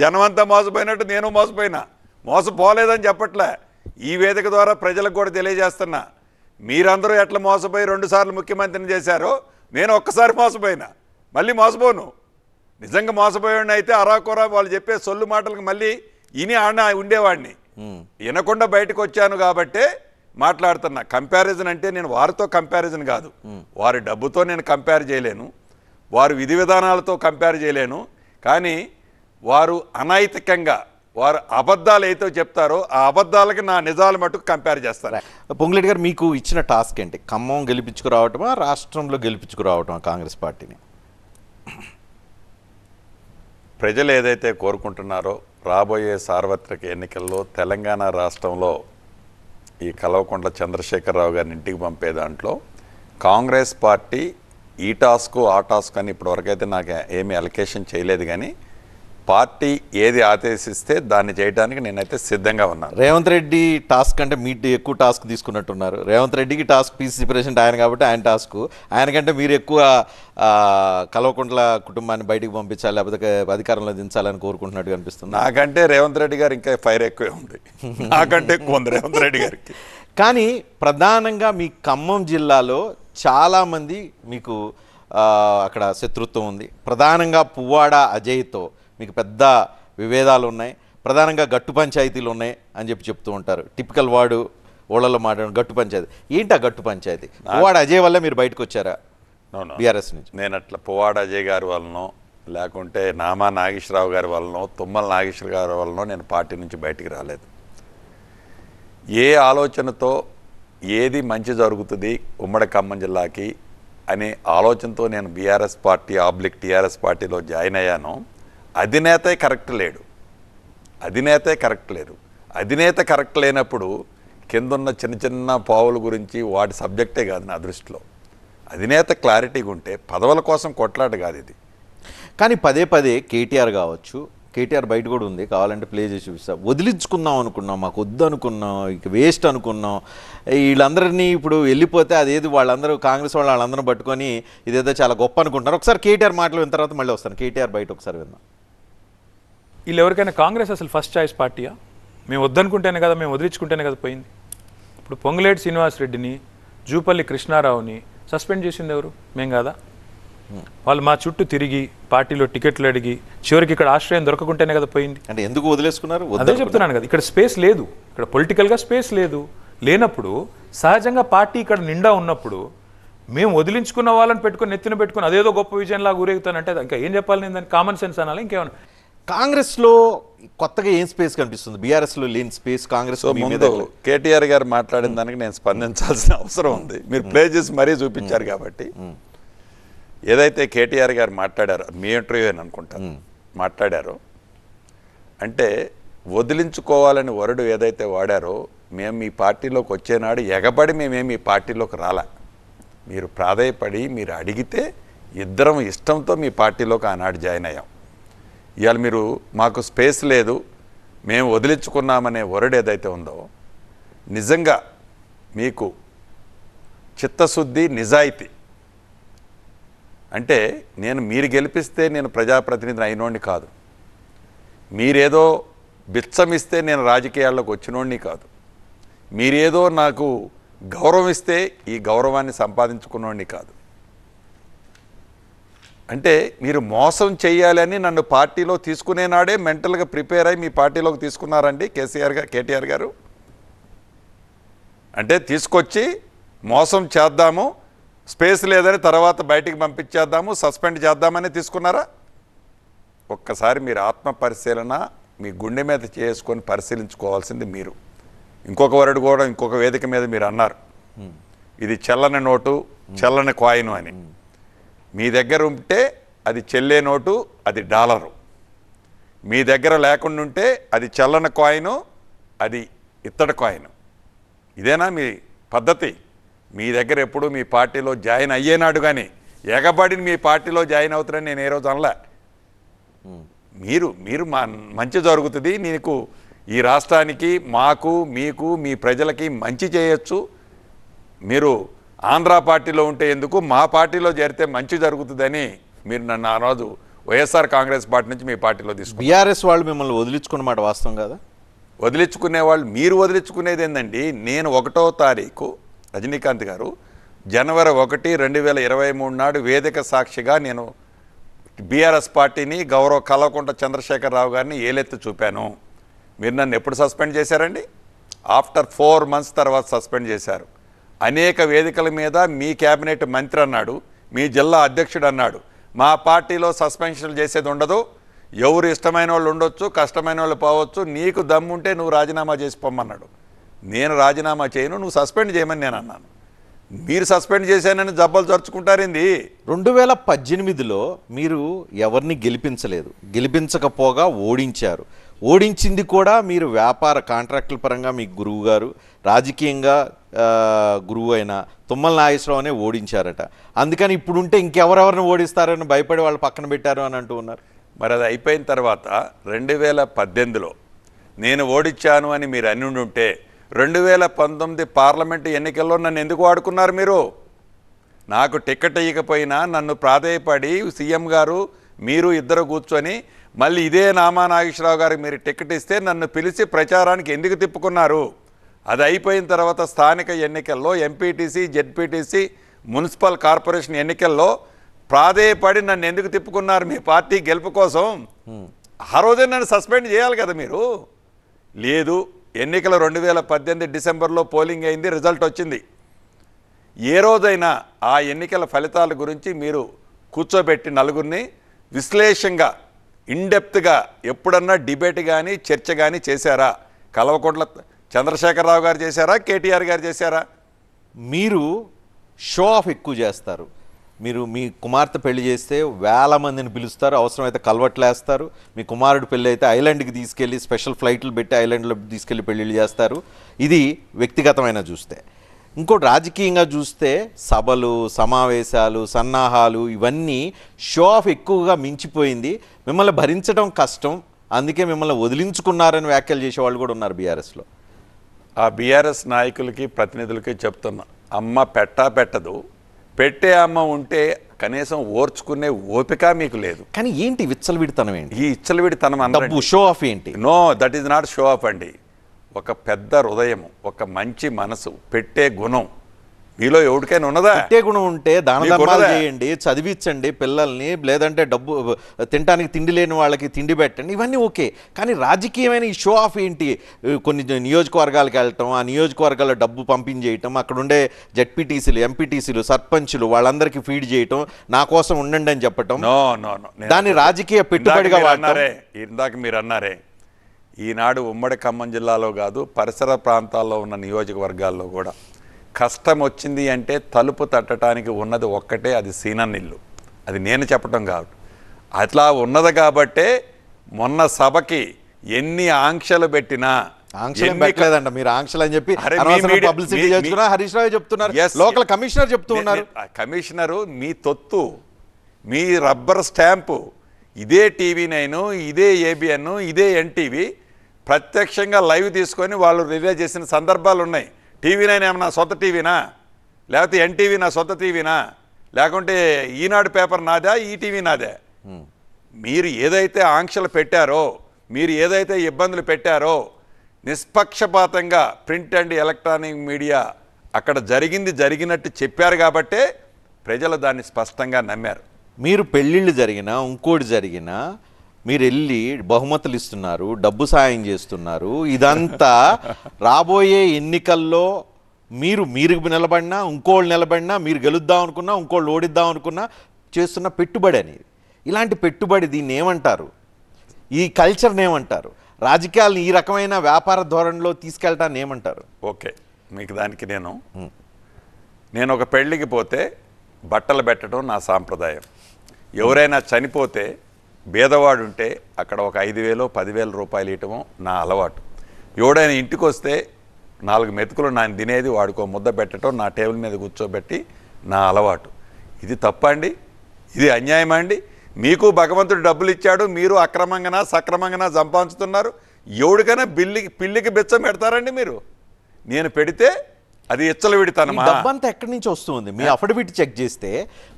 జనమంతా మోసపోయినట్టు నేను మోసపోయినా మోసపోలేదని చెప్పట్లే ఈ వేదిక ద్వారా ప్రజలకు కూడా తెలియజేస్తున్నా మీరందరూ ఎట్లా మోసపోయి రెండుసార్లు ముఖ్యమంత్రిని చేశారో నేను ఒక్కసారి మోసపోయినా మళ్ళీ మోసపోను నిజంగా మోసపోయాడిని అయితే అరాకొరా వాళ్ళు చెప్పే సొల్లు మాటలకు మళ్ళీ ఇని ఆడ ఉండేవాడిని వినకుండా బయటకు వచ్చాను కాబట్టే మాట్లాడుతున్నా కంపారిజన్ అంటే నేను వారితో కంపారిజన్ కాదు వారి డబ్బుతో నేను కంపేర్ చేయలేను వారు విధి విధానాలతో కంపేర్ చేయలేను కానీ వారు అనైతికంగా వారు అబద్ధాలు ఏదో చెప్తారో ఆ అబద్ధాలకి నా
నిజాలు మటుకు కంపేర్ చేస్తారు పొంగులేటి గారు మీకు ఇచ్చిన టాస్క్ ఏంటి ఖమ్మం గెలిపించుకురావటమా రాష్ట్రంలో గెలిపించుకురావటమా కాంగ్రెస్ పార్టీని
ప్రజలు ఏదైతే కోరుకుంటున్నారో రాబోయే సార్వత్రిక ఎన్నికల్లో తెలంగాణ రాష్ట్రంలో ఈ కలవకొండ చంద్రశేఖరరావు గారిని ఇంటికి పంపే దాంట్లో కాంగ్రెస్ పార్టీ ఈ టాస్క్ ఆ టాస్క్ అని ఇప్పటివరకైతే నాకు ఏమీ అలకేషన్ చేయలేదు కానీ పార్టీ ఏది ఆదేశిస్తే దాన్ని చేయడానికి నేనైతే సిద్ధంగా ఉన్నాను
రేవంత్ రెడ్డి టాస్క్ అంటే మీ ఎక్కువ టాస్క్ తీసుకున్నట్టున్నారు రేవంత్ రెడ్డికి టాస్క్ పీసీసీ ప్రెసిడెంట్ ఆయన కాబట్టి ఆయన టాస్క్ ఆయనకంటే మీరు ఎక్కువ కల్వకుంట్ల కుటుంబాన్ని బయటికి పంపించాలి లేకపోతే అధికారంలో దించాలని కోరుకుంటున్నట్టు అనిపిస్తుంది నాకంటే రేవంత్ రెడ్డి గారు ఇంకా ఫైర్ ఎక్కువే ఉంది నాకంటే ఎక్కువ ఉంది రేవంత్ రెడ్డి గారికి కానీ ప్రధానంగా మీ ఖమ్మం జిల్లాలో చాలామంది మీకు అక్కడ శత్రుత్వం ఉంది ప్రధానంగా పువ్వాడ అజయ్తో మీకు పెద్ద విభేదాలు ఉన్నాయి ప్రధానంగా గట్టు పంచాయతీలు ఉన్నాయి అని చెప్పి చెప్తూ ఉంటారు టిపికల్ వాడు ఓళ్ళలో మాట్లాడడం గట్టు పంచాయతీ ఏంటి ఆ గట్టు పంచాయతీ పువాడ అజయ్ వల్ల మీరు బయటకు వచ్చారా బీఆర్ఎస్
నుంచి నేను అట్లా పోవాడ అజయ్ గారి వలనో లేకుంటే నామా నాగేశ్వరరావు గారి వలనో తుమ్మల నాగేశ్వర గారి వలనో నేను పార్టీ నుంచి బయటికి రాలేదు ఏ ఆలోచనతో ఏది మంచి జరుగుతుంది ఉమ్మడి ఖమ్మం జిల్లాకి అనే ఆలోచనతో నేను బీఆర్ఎస్ పార్టీ ఆబ్లిక్ టీఆర్ఎస్ పార్టీలో జాయిన్ అయ్యాను అధినేతే కరెక్ట్ లేడు అధినేతే కరెక్ట్ లేరు అధినేత కరెక్ట్ లేనప్పుడు ఉన్న చిన్న చిన్న పావుల గురించి వాటి సబ్జెక్టే కాదు నా దృష్టిలో అధినేత
క్లారిటీగా ఉంటే పదవుల కోసం కొట్లాట కాదు ఇది కానీ పదే పదే కేటీఆర్ కావచ్చు కేటీఆర్ బయట కూడా ఉంది కావాలంటే ప్లే చేసి చూపిస్తా వదిలించుకుందాం అనుకున్నాం మాకు వద్దు అనుకున్నాం ఇక వేస్ట్ అనుకున్నాం వీళ్ళందరినీ ఇప్పుడు వెళ్ళిపోతే అదేది వాళ్ళందరూ కాంగ్రెస్ వాళ్ళు వాళ్ళందరూ పట్టుకొని ఇదేదో చాలా గొప్ప అనుకుంటున్నారు ఒకసారి కేటీఆర్ మాటలు విన్న తర్వాత మళ్ళీ వస్తాను కేటీఆర్ బయట ఒకసారి విన్నాం
వీళ్ళు ఎవరికైనా కాంగ్రెస్ అసలు ఫస్ట్ చాయిస్ పార్టీయా మేము వద్దనుకుంటేనే కదా మేము వదిలించుకుంటేనే కదా పోయింది ఇప్పుడు పొంగులేటి శ్రీనివాస్ రెడ్డిని జూపల్లి కృష్ణారావుని సస్పెండ్ చేసింది ఎవరు మేం కాదా వాళ్ళు మా చుట్టూ తిరిగి పార్టీలో టికెట్లు అడిగి చివరికి ఇక్కడ ఆశ్రయం దొరకకుంటేనే కదా పోయింది అంటే ఎందుకు వదిలేసుకున్నారు అదే చెప్తున్నాను కదా ఇక్కడ స్పేస్ లేదు ఇక్కడ పొలిటికల్గా స్పేస్ లేదు లేనప్పుడు సహజంగా పార్టీ ఇక్కడ నిండా ఉన్నప్పుడు మేము వదిలించుకున్న వాళ్ళని పెట్టుకుని నెత్తిన పెట్టుకుని అదేదో గొప్ప విజయంలాగా ఊరేగుతానంటే ఇంకా ఏం చెప్పాలి నేను దాన్ని కామన్ సెన్స్ అనాలి ఇంకేమన్నా కాంగ్రెస్లో
కొత్తగా ఏం స్పేస్ కనిపిస్తుంది బీఆర్ఎస్లో లేని స్పేస్ కాంగ్రెస్ ముందు
కేటీఆర్ గారు మాట్లాడిన దానికి నేను స్పందించాల్సిన [LAUGHS] అవసరం ఉంది మీరు ప్లే చేసి మరీ చూపించారు కాబట్టి ఏదైతే కేటీఆర్ గారు మాట్లాడారో మీ ఇంటర్వ్యూ అని అనుకుంటాను మాట్లాడారో అంటే వదిలించుకోవాలని వరుడు ఏదైతే వాడారో మేము మీ పార్టీలోకి వచ్చేనాడు ఎగబడి మేమే మీ పార్టీలోకి రాలా మీరు ప్రాధాయపడి మీరు అడిగితే ఇద్దరం ఇష్టంతో మీ పార్టీలోకి ఆనాడు జాయిన్ అయ్యాం ఇవాళ మీరు మాకు స్పేస్ లేదు మేము వదిలించుకున్నామనే వరడ్ ఏదైతే ఉందో నిజంగా మీకు చిత్తశుద్ధి నిజాయితీ అంటే నేను మీరు గెలిపిస్తే నేను ప్రజాప్రతినిధిని అయినోడిని కాదు మీరేదో బిచ్చమిస్తే నేను రాజకీయాల్లోకి వచ్చినోడిని కాదు మీరేదో నాకు గౌరవం ఇస్తే ఈ గౌరవాన్ని సంపాదించుకున్నోడిని కాదు అంటే మీరు మోసం చేయాలని నన్ను పార్టీలో తీసుకునే నాడే మెంటల్గా ప్రిపేర్ అయ్యి మీ పార్టీలోకి తీసుకున్నారండి కేసీఆర్ గారు కేటీఆర్ గారు అంటే తీసుకొచ్చి మోసం చేద్దాము స్పేస్ లేదని తర్వాత బయటికి పంపించేద్దాము సస్పెండ్ చేద్దామని తీసుకున్నారా ఒక్కసారి మీరు ఆత్మ పరిశీలన మీ గుండె మీద చేసుకొని పరిశీలించుకోవాల్సింది మీరు ఇంకొక వరడు కూడా ఇంకొక వేదిక మీద మీరు అన్నారు ఇది చల్లని నోటు చల్లని కాయిను అని మీ దగ్గర ఉంటే అది చెల్లే నోటు అది డాలరు మీ దగ్గర లేకుండా ఉంటే అది చల్లన కాయిను అది ఇత్తడి కాయిను ఇదేనా మీ పద్ధతి మీ దగ్గర ఎప్పుడు మీ పార్టీలో జాయిన్ అయ్యేనాడు కానీ ఎగబడిని మీ పార్టీలో జాయిన్ అవుతారని నేను ఏ రోజు అనలే మీరు మీరు మా మంచి జరుగుతుంది నీకు ఈ రాష్ట్రానికి మాకు మీకు మీ ప్రజలకి మంచి చేయొచ్చు మీరు ఆంధ్ర పార్టీలో ఉంటే ఎందుకు మా పార్టీలో చేరితే మంచి జరుగుతుందని మీరు నన్ను ఆ రోజు వైఎస్ఆర్ కాంగ్రెస్ పార్టీ నుంచి మీ పార్టీలో తీసుకుని
బీఆర్ఎస్ వాళ్ళు మిమ్మల్ని వదిలించుకున్నమాట వాస్తవం కదా వదిలించుకునే వాళ్ళు మీరు వదిలించుకునేది
ఏంటండి నేను ఒకటో తారీఖు రజనీకాంత్ గారు జనవరి ఒకటి రెండు వేల ఇరవై మూడు నాడు వేదిక సాక్షిగా నేను బీఆర్ఎస్ పార్టీని గౌరవ కల్వకుంట చంద్రశేఖరరావు గారిని ఏలెత్తి చూపాను మీరు నన్ను ఎప్పుడు సస్పెండ్ చేశారండి ఆఫ్టర్ ఫోర్ మంత్స్ తర్వాత సస్పెండ్ చేశారు అనేక వేదికల మీద మీ కేబినెట్ మంత్రి అన్నాడు మీ జిల్లా అధ్యక్షుడు అన్నాడు మా పార్టీలో సస్పెన్షన్లు చేసేది ఉండదు ఎవరు ఇష్టమైన వాళ్ళు ఉండొచ్చు కష్టమైన వాళ్ళు పోవచ్చు నీకు దమ్ముంటే నువ్వు రాజీనామా చేసి పొమ్మన్నాడు నేను రాజీనామా చేయను నువ్వు సస్పెండ్ చేయమని నేను అన్నాను మీరు సస్పెండ్ చేశానని జబ్బలు జరుచుకుంటారేంది
రెండు వేల పద్దెనిమిదిలో మీరు ఎవరిని గెలిపించలేదు గెలిపించకపోగా ఓడించారు ఓడించింది కూడా మీరు వ్యాపార కాంట్రాక్టుల పరంగా మీ గురువు గారు రాజకీయంగా గురువు అయిన తుమ్మల నాగేశ్వరరావునే ఓడించారట అందుకని ఇప్పుడుంటే ఇంకెవరెవరిని ఓడిస్తారని భయపడి వాళ్ళు పక్కన పెట్టారు అని అంటూ ఉన్నారు మరి అది అయిపోయిన
తర్వాత రెండు వేల పద్దెనిమిదిలో నేను ఓడించాను అని మీరు అని ఉంటే రెండు వేల పంతొమ్మిది పార్లమెంటు ఎన్నికల్లో నన్ను ఎందుకు ఆడుకున్నారు మీరు నాకు టికెట్ ఇవ్వకపోయినా నన్ను ప్రాధేయపడి సీఎం గారు మీరు ఇద్దరు కూర్చొని మళ్ళీ ఇదే నామా నాగేశ్వరరావు గారికి మీరు టికెట్ ఇస్తే నన్ను పిలిచి ప్రచారానికి ఎందుకు తిప్పుకున్నారు అది అయిపోయిన తర్వాత స్థానిక ఎన్నికల్లో ఎంపీటీసీ జెడ్పీటీసీ మున్సిపల్ కార్పొరేషన్ ఎన్నికల్లో ప్రాధేయపడి నన్ను ఎందుకు తిప్పుకున్నారు మీ పార్టీ గెలుపు కోసం ఆ రోజే నన్ను సస్పెండ్ చేయాలి కదా మీరు లేదు ఎన్నికల రెండు వేల పద్దెనిమిది డిసెంబర్లో పోలింగ్ అయింది రిజల్ట్ వచ్చింది ఏ రోజైనా ఆ ఎన్నికల ఫలితాల గురించి మీరు కూర్చోబెట్టి నలుగురిని విశ్లేషంగా ఇన్డెప్త్గా ఎప్పుడన్నా డిబేట్ కానీ చర్చ కానీ చేశారా కలవకొండల చంద్రశేఖరరావు గారు చేశారా కేటీఆర్ గారు చేశారా
మీరు షో ఆఫ్ ఎక్కువ చేస్తారు మీరు మీ కుమార్తె పెళ్లి చేస్తే వేల మందిని పిలుస్తారు అవసరమైతే కలవట్లేస్తారు మీ కుమారుడు పెళ్ళి అయితే ఐలాండ్కి తీసుకెళ్ళి స్పెషల్ ఫ్లైట్లు పెట్టి ఐలాండ్లో తీసుకెళ్ళి పెళ్ళిళ్ళు చేస్తారు ఇది వ్యక్తిగతమైన చూస్తే ఇంకోటి రాజకీయంగా చూస్తే సభలు సమావేశాలు సన్నాహాలు ఇవన్నీ షో ఆఫ్ ఎక్కువగా మించిపోయింది మిమ్మల్ని భరించడం కష్టం అందుకే మిమ్మల్ని వదిలించుకున్నారని వ్యాఖ్యలు చేసేవాళ్ళు కూడా ఉన్నారు బీఆర్ఎస్లో ఆ
బీఆర్ఎస్ నాయకులకి ప్రతినిధులకి చెప్తున్నా అమ్మ పెట్టా పెట్టదు పెట్టే అమ్మ ఉంటే కనీసం ఓర్చుకునే ఓపిక మీకు లేదు కానీ ఏంటి విచ్చలవిడితనం ఏంటి ఈ విచ్చలవిడితనం అంటే షో ఆఫ్ ఏంటి no that is not show off అండి ఒక పెద్ద హృదయం
ఒక మంచి మనసు పెట్టే గుణం మీలో ఎవరికైనా ఉన్నదా పెట్టే గుణం ఉంటే దాన చేయండి చదివించండి పిల్లల్ని లేదంటే డబ్బు తినడానికి తిండి లేని వాళ్ళకి తిండి పెట్టండి ఇవన్నీ ఓకే కానీ రాజకీయమైన ఈ షో ఆఫ్ ఏంటి కొన్ని నియోజకవర్గాలకు వెళ్ళటం ఆ నియోజకవర్గాల్లో డబ్బు పంపించేయటం అక్కడ ఉండే జడ్పీటీసీలు ఎంపీటీసీలు సర్పంచ్లు వాళ్ళందరికీ ఫీడ్ చేయటం నా కోసం ఉండండి అని చెప్పటం
దాన్ని రాజకీయ పెట్టుబడిగా వాడతారే ఇందాక మీరు అన్నారే ఈనాడు ఉమ్మడి ఖమ్మం జిల్లాలో కాదు పరిసర ప్రాంతాల్లో ఉన్న నియోజకవర్గాల్లో కూడా కష్టం వచ్చింది అంటే తలుపు తట్టడానికి ఉన్నది ఒక్కటే అది సీనన్నిల్లు అది నేను చెప్పటం కాదు అట్లా ఉన్నది కాబట్టే మొన్న సభకి ఎన్ని ఆంక్షలు పెట్టినా ఆంక్షలు పెట్టలేదంట
మీరు ఆంక్షలు అని చెప్పి హరీష్ చెప్తున్నారు లోకల్ కమిషనర్
కమిషనరు మీ తొత్తు మీ రబ్బర్ స్టాంపు ఇదే టీవీ నైను ఇదే ఏబిఎన్ ఇదే ఎన్టీవీ ప్రత్యక్షంగా లైవ్ తీసుకొని వాళ్ళు రిలే చేసిన సందర్భాలు ఉన్నాయి టీవీ నైన్ ఏమన్నా సొంత టీవీనా లేకపోతే ఎన్టీవీ నా సొంత టీవీనా లేకుంటే ఈనాడు పేపర్ నాదే ఈటీవీ నాదే మీరు ఏదైతే ఆంక్షలు పెట్టారో మీరు ఏదైతే ఇబ్బందులు పెట్టారో నిష్పక్షపాతంగా ప్రింట్ అండ్ ఎలక్ట్రానిక్ మీడియా అక్కడ జరిగింది జరిగినట్టు చెప్పారు కాబట్టే ప్రజలు దాన్ని
స్పష్టంగా నమ్మారు మీరు పెళ్ళిళ్ళు జరిగినా ఇంకోటి జరిగినా మీరు వెళ్ళి బహుమతులు ఇస్తున్నారు డబ్బు సాయం చేస్తున్నారు ఇదంతా రాబోయే ఎన్నికల్లో మీరు మీరు నిలబడినా ఇంకోళ్ళు నిలబడినా మీరు గెలుద్దాం అనుకున్నా ఇంకోళ్ళు ఓడిద్దాం అనుకున్నా చేస్తున్న పెట్టుబడి అనేది ఇలాంటి పెట్టుబడి దీన్ని ఏమంటారు ఈ కల్చర్ని ఏమంటారు రాజకీయాలను ఈ రకమైన వ్యాపార ధోరణిలో తీసుకెళ్ళటాన్ని ఏమంటారు
ఓకే మీకు దానికి నేను నేను ఒక పెళ్ళికి పోతే బట్టలు పెట్టడం నా సాంప్రదాయం ఎవరైనా చనిపోతే ఉంటే అక్కడ ఒక ఐదు వేలో పదివేల రూపాయలు ఇవ్వటమో నా అలవాటు ఎవడైనా ఇంటికి వస్తే నాలుగు మెతుకులు నేను తినేది వాడుకో ముద్ద పెట్టడం నా టేబుల్ మీద కూర్చోబెట్టి నా అలవాటు ఇది తప్పండి ఇది అన్యాయమా అండి మీకు భగవంతుడు డబ్బులు ఇచ్చాడు మీరు అక్రమంగానా సక్రమంగానా సంపాదించుతున్నారు ఎవడికైనా బిల్లికి పిల్లికి బిచ్చం పెడతారండి మీరు
నేను పెడితే అది
ఎచ్చలవిడితనమా
డబ్బంతా ఎక్కడి నుంచి వస్తుంది మీ అఫిడవిట్ చెక్ చేస్తే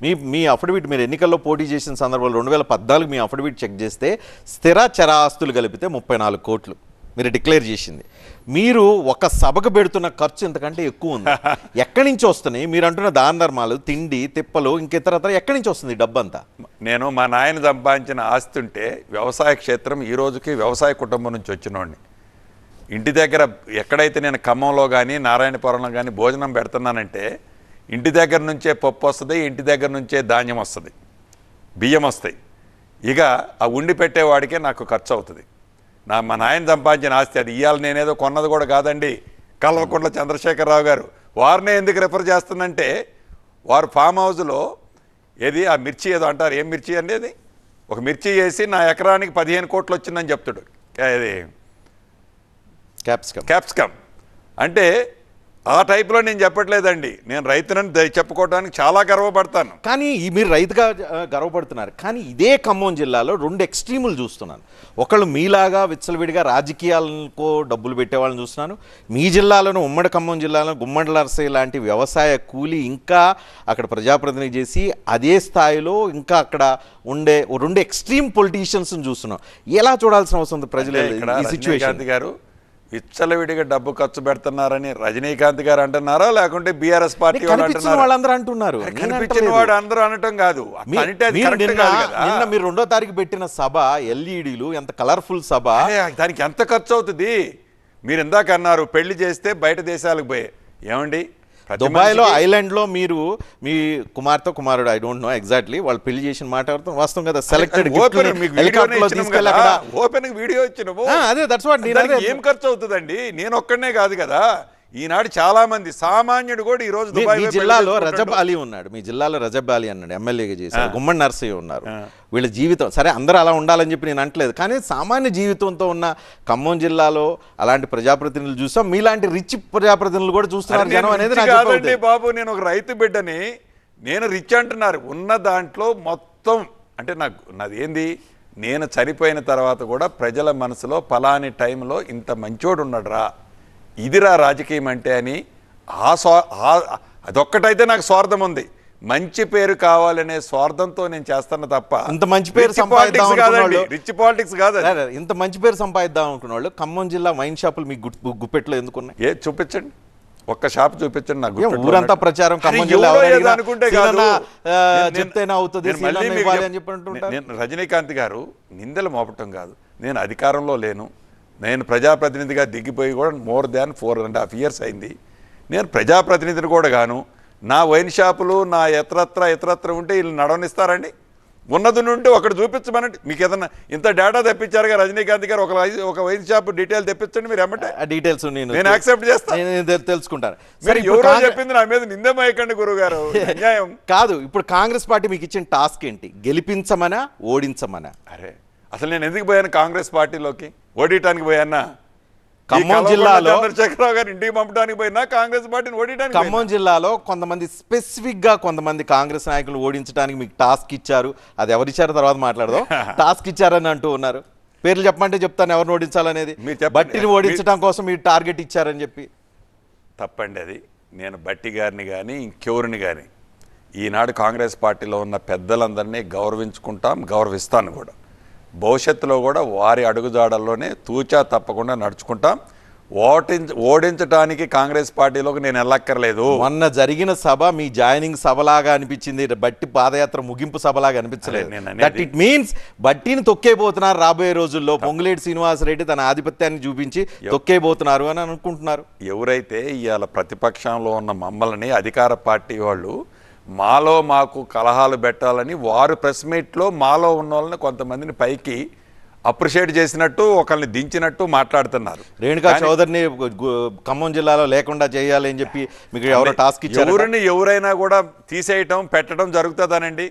మీ మీ అఫిడవిట్ మీరు ఎన్నికల్లో పోటీ చేసిన సందర్భంలో రెండు వేల పద్నాలుగు మీ అఫిడవిట్ చెక్ చేస్తే స్థిర చరాస్తులు కలిపితే ముప్పై నాలుగు కోట్లు మీరు డిక్లేర్ చేసింది మీరు ఒక సభకు పెడుతున్న ఖర్చు ఇంతకంటే ఎక్కువ ఉంది [LAUGHS] ఎక్కడి నుంచి వస్తున్నాయి మీరు అంటున్న దాన ధర్మాలు తిండి తిప్పలు ఇంకెతరతర ఎక్కడి నుంచి వస్తుంది డబ్బంతా నేను మా నాయన సంపాదించిన ఆస్తి ఉంటే వ్యవసాయ క్షేత్రం
ఈ రోజుకి వ్యవసాయ కుటుంబం నుంచి వచ్చినోడిని ఇంటి దగ్గర ఎక్కడైతే నేను ఖమ్మంలో కానీ నారాయణపురంలో కానీ భోజనం పెడుతున్నానంటే ఇంటి దగ్గర నుంచే పప్పు వస్తుంది ఇంటి దగ్గర నుంచే ధాన్యం వస్తుంది బియ్యం వస్తాయి ఇక ఆ ఉండి పెట్టేవాడికే నాకు ఖర్చు అవుతుంది నా మా నాయన సంపాదించిన ఆస్తి అది ఇవాళ నేనేదో కొన్నది కూడా కాదండి కల్వకుండ్ల చంద్రశేఖరరావు గారు వారినే ఎందుకు రిఫర్ చేస్తుందంటే వారు ఫామ్ హౌస్లో ఏది ఆ మిర్చి ఏదో అంటారు ఏం మిర్చి అనేది ఒక మిర్చి వేసి నా ఎకరానికి పదిహేను కోట్లు వచ్చిందని చెప్తాడు అది క్యాప్సికమ్ క్యాప్సికమ్ అంటే ఆ టైప్లో నేను చెప్పట్లేదండి నేను రైతునని చెప్పుకోవడానికి చాలా గర్వపడతాను
కానీ మీరు రైతుగా గర్వపడుతున్నారు కానీ ఇదే ఖమ్మం జిల్లాలో రెండు ఎక్స్ట్రీములు చూస్తున్నాను ఒకళ్ళు మీలాగా విచ్చలవిడిగా రాజకీయాలకు డబ్బులు పెట్టేవాళ్ళని చూస్తున్నాను మీ జిల్లాలోను ఉమ్మడి ఖమ్మం జిల్లాలో గుమ్మడి నర్సయ్య లాంటి వ్యవసాయ కూలి ఇంకా అక్కడ ప్రజాప్రతినిధి చేసి అదే స్థాయిలో ఇంకా అక్కడ ఉండే రెండు ఎక్స్ట్రీమ్ పొలిటీషియన్స్ని చూస్తున్నాం ఎలా చూడాల్సిన అవసరం ప్రజలు ఈ సిచ్యువేషన్ గారు
విచ్చలవిడిగా డబ్బు ఖర్చు పెడుతున్నారని రజనీకాంత్ గారు అంటున్నారా లేకుంటే బీఆర్ఎస్ పార్టీ వాళ్ళు
అంటున్నారు కనిపించిన వాడు అందరూ అనటం కాదు
మీరు
రెండో తారీఖు పెట్టిన సభ ఎల్ఈడీలు ఎంత
కలర్ఫుల్ సభ దానికి ఎంత ఖర్చు అవుతుంది మీరు ఇందాక అన్నారు పెళ్లి చేస్తే బయట
దేశాలకు పోయి ఏమండి దుబాయ్లో ఐలాండ్లో మీరు మీ కుమార్తె కుమారుడు ఐ డోంట్ నో ఎగ్జాక్ట్లీ వాళ్ళు పెళ్లి చేసిన మాట వస్తాం కదా సెలెక్టెడ్
ఓపెన్ వీడియో ఇచ్చిన అదే దట్స్ వాట్ ఏం ఖర్చు అవుతుందండి నేను ఒక్కడనే కాదు కదా ఈనాడు చాలా మంది సామాన్యుడు కూడా ఈ రోజు జిల్లాలో రజబ్ అలీ
ఉన్నాడు మీ జిల్లాలో రజబ్ అలీ అన్నాడు ఎమ్మెల్యేగా చేశారు గుమ్మడి నర్సయ్య ఉన్నారు వీళ్ళ జీవితం సరే అందరూ అలా ఉండాలని చెప్పి నేను అంటలేదు కానీ సామాన్య జీవితంతో ఉన్న ఖమ్మం జిల్లాలో అలాంటి ప్రజాప్రతినిధులు చూస్తాం మీలాంటి రిచ్ ప్రజాప్రతినిధులు కూడా చూస్తున్నారు జనం అనేది
బాబు నేను ఒక రైతు బిడ్డని నేను రిచ్ అంటున్నారు ఉన్న దాంట్లో మొత్తం అంటే నాకు నాది ఏంది నేను చనిపోయిన తర్వాత కూడా ప్రజల మనసులో ఫలాని టైంలో ఇంత మంచోడు ఉన్నాడు రా ఇదిరా రాజకీయం అంటే అని ఆ స్వా అదొక్కటైతే నాకు స్వార్థం ఉంది మంచి పేరు కావాలనే స్వార్థంతో నేను చేస్తాను తప్ప ఇంత మంచి పేరు సంపాదిద్దాం
రిచ్ పాలిటిక్స్ కాదు ఇంత మంచి పేరు సంపాదిద్దాం అనుకున్న ఖమ్మం జిల్లా వైన్ షాపులు మీకు గుప్పెట్లో ఎందుకున్నాయి ఏ చూపించండి ఒక్క షాప్ చూపించండి నాకు ఊరంతా ప్రచారం ఖమ్మం జిల్లా
రజనీకాంత్ గారు నిందలు మోపటం కాదు నేను అధికారంలో లేను నేను ప్రజాప్రతినిధిగా దిగిపోయి కూడా more than four and half years అయింది నేను ప్రజాప్రతినిధిని కూడా గాను నా వైన్ షాపులు నా ఎత్రత్ర ఇతరత్ర ఉంటే వీళ్ళు నడవనిస్తారండి ఉన్నది నుండి ఒకటి చూపించమనండి మీకు ఏదన్నా ఇంత డేటా తెప్పించారు కదా రజనీకాంత్ గారు ఒక ఒక వైన్ షాప్ డీటెయిల్ తెప్పించండి మీరు ఏమంటే డీటెయిల్స్ నేను యాక్సెప్ట్ చేస్తాను
తెలుసుకుంటాను మీరు ఎవరో
చెప్పింది నా మీద నిందమయకండి గురువు గారు
[LAUGHS] అన్యాయం కాదు ఇప్పుడు కాంగ్రెస్ పార్టీ మీకు ఇచ్చిన టాస్క్ ఏంటి గెలిపించమనా ఓడించమనా
అరే అసలు నేను ఎందుకు పోయాను కాంగ్రెస్
పార్టీలోకి ఓడియటానికి పోయానా ఖమ్మం జిల్లాలో
చంద్రశేఖరరావు గారు ఇంటికి పంపడానికి పోయినా కాంగ్రెస్ పార్టీని ఓడించడానికి ఖమ్మం
జిల్లాలో కొంతమంది స్పెసిఫిక్గా కొంతమంది కాంగ్రెస్ నాయకులు ఓడించడానికి మీకు టాస్క్ ఇచ్చారు అది ఎవరిచ్చారో తర్వాత మాట్లాడదాం [LAUGHS] టాస్క్ ఇచ్చారని అంటూ ఉన్నారు పేర్లు చెప్పమంటే చెప్తాను ఎవరిని ఓడించాలనేది బట్టిని ఓడించడం కోసం మీరు టార్గెట్ ఇచ్చారని చెప్పి
తప్పండి అది నేను బట్టి గారిని కానీ ఇంకెవరిని కానీ ఈనాడు కాంగ్రెస్ పార్టీలో ఉన్న పెద్దలందరినీ గౌరవించుకుంటాం గౌరవిస్తాను కూడా భవిష్యత్తులో కూడా వారి అడుగుజాడల్లోనే తూచా తప్పకుండా నడుచుకుంటాం ఓటించ ఓడించడానికి కాంగ్రెస్
పార్టీలోకి నేను వెళ్ళక్కర్లేదు మొన్న జరిగిన సభ మీ జాయినింగ్ సభలాగా అనిపించింది బట్టి పాదయాత్ర ముగింపు సభలాగా అనిపించలేదు దట్ ఇట్ మీన్స్ బట్టిని పోతున్నారు రాబోయే రోజుల్లో పొంగులేటి శ్రీనివాసరెడ్డి తన ఆధిపత్యాన్ని చూపించి తొక్కేపోతున్నారు అని అనుకుంటున్నారు
ఎవరైతే ఇవాళ ప్రతిపక్షంలో ఉన్న మమ్మల్ని అధికార పార్టీ వాళ్ళు మాలో మాకు కలహాలు పెట్టాలని వారు ప్రెస్ మీట్లో మాలో ఉన్న వాళ్ళని కొంతమందిని పైకి అప్రిషియేట్
చేసినట్టు ఒకరిని
దించినట్టు మాట్లాడుతున్నారు
రేణుకా చౌదరిని ఖమ్మం జిల్లాలో లేకుండా చేయాలి అని చెప్పి మీకు ఎవరు టాస్క్ ఇచ్చారు ఎవరిని
ఎవరైనా కూడా తీసేయటం పెట్టడం జరుగుతుందనండి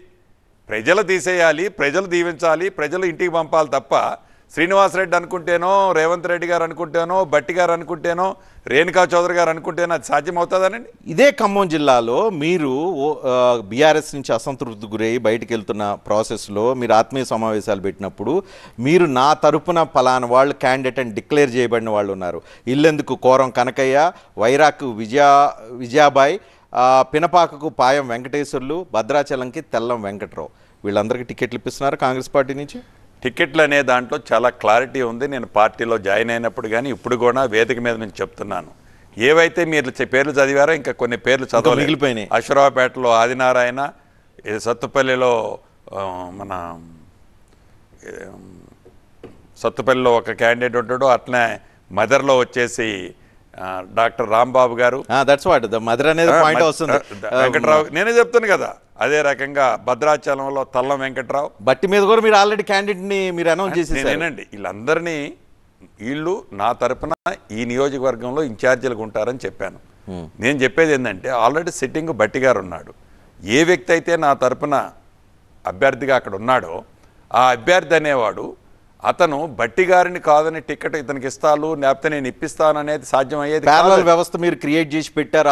ప్రజలు తీసేయాలి ప్రజలు దీవించాలి ప్రజలు ఇంటికి పంపాలి తప్ప శ్రీనివాసరెడ్డి అనుకుంటేనో రేవంత్ రెడ్డి గారు అనుకుంటేనో బట్టి గారు అనుకుంటేనో రేణుకా చౌదరి గారు
అనుకుంటేనో అది సాధ్యమవుతుందనండి ఇదే ఖమ్మం జిల్లాలో మీరు బీఆర్ఎస్ నుంచి అసంతృప్తి గురై బయటకు వెళ్తున్న ప్రాసెస్లో మీరు ఆత్మీయ సమావేశాలు పెట్టినప్పుడు మీరు నా తరపున పలానా వాళ్ళు క్యాండిడేట్ అని డిక్లేర్ చేయబడిన వాళ్ళు ఉన్నారు ఇల్లెందుకు కోరం కనకయ్య వైరాకు విజయా విజయాబాయ్ పినపాకకు పాయం వెంకటేశ్వర్లు భద్రాచలంకి తెల్లం వెంకట్రావు వీళ్ళందరికీ టికెట్లు ఇప్పిస్తున్నారు కాంగ్రెస్ పార్టీ నుంచి
టికెట్లు అనే దాంట్లో చాలా క్లారిటీ ఉంది నేను పార్టీలో జాయిన్ అయినప్పుడు కానీ ఇప్పుడు కూడా వేదిక మీద నేను చెప్తున్నాను ఏవైతే మీరు పేర్లు చదివారో ఇంకా కొన్ని పేర్లు చదవ మిగిలిపోయినాయి అశ్వరావుపేటలో ఆదినారాయణ సత్తుపల్లిలో మన సత్తుపల్లిలో ఒక క్యాండిడేట్ ఉంటాడు అట్లనే మదర్లో వచ్చేసి doctor Rambabu garu that's what
mother అనేది పాయింట్ వస్తుంది వెంకటరావు
నేనే చెప్తాను కదా అదే రకంగా భద్రాచలంలో తల్లం వెంకట్రావు
బట్టి మీద కూడా మీరు ఆల్రెడీ క్యాండిడేట్ని మీరు అనౌన్స్ చేసి నేనండి
వీళ్ళందరినీ వీళ్ళు నా తరపున ఈ నియోజకవర్గంలో ఇన్ఛార్జీలకు ఉంటారని చెప్పాను నేను చెప్పేది ఏంటంటే ఆల్రెడీ సిట్టింగ్ బట్టి గారు ఉన్నాడు ఏ వ్యక్తి అయితే నా తరపున అభ్యర్థిగా అక్కడ ఉన్నాడో ఆ అభ్యర్థి అనేవాడు అతను బట్టి గారిని కాదని టికెట్ ఇతనికి ఇస్తాను లేకపోతే నేను ఇప్పిస్తాను అనేది సాధ్యమయ్యేది
వ్యవస్థ మీరు క్రియేట్ చేసి పెట్టారు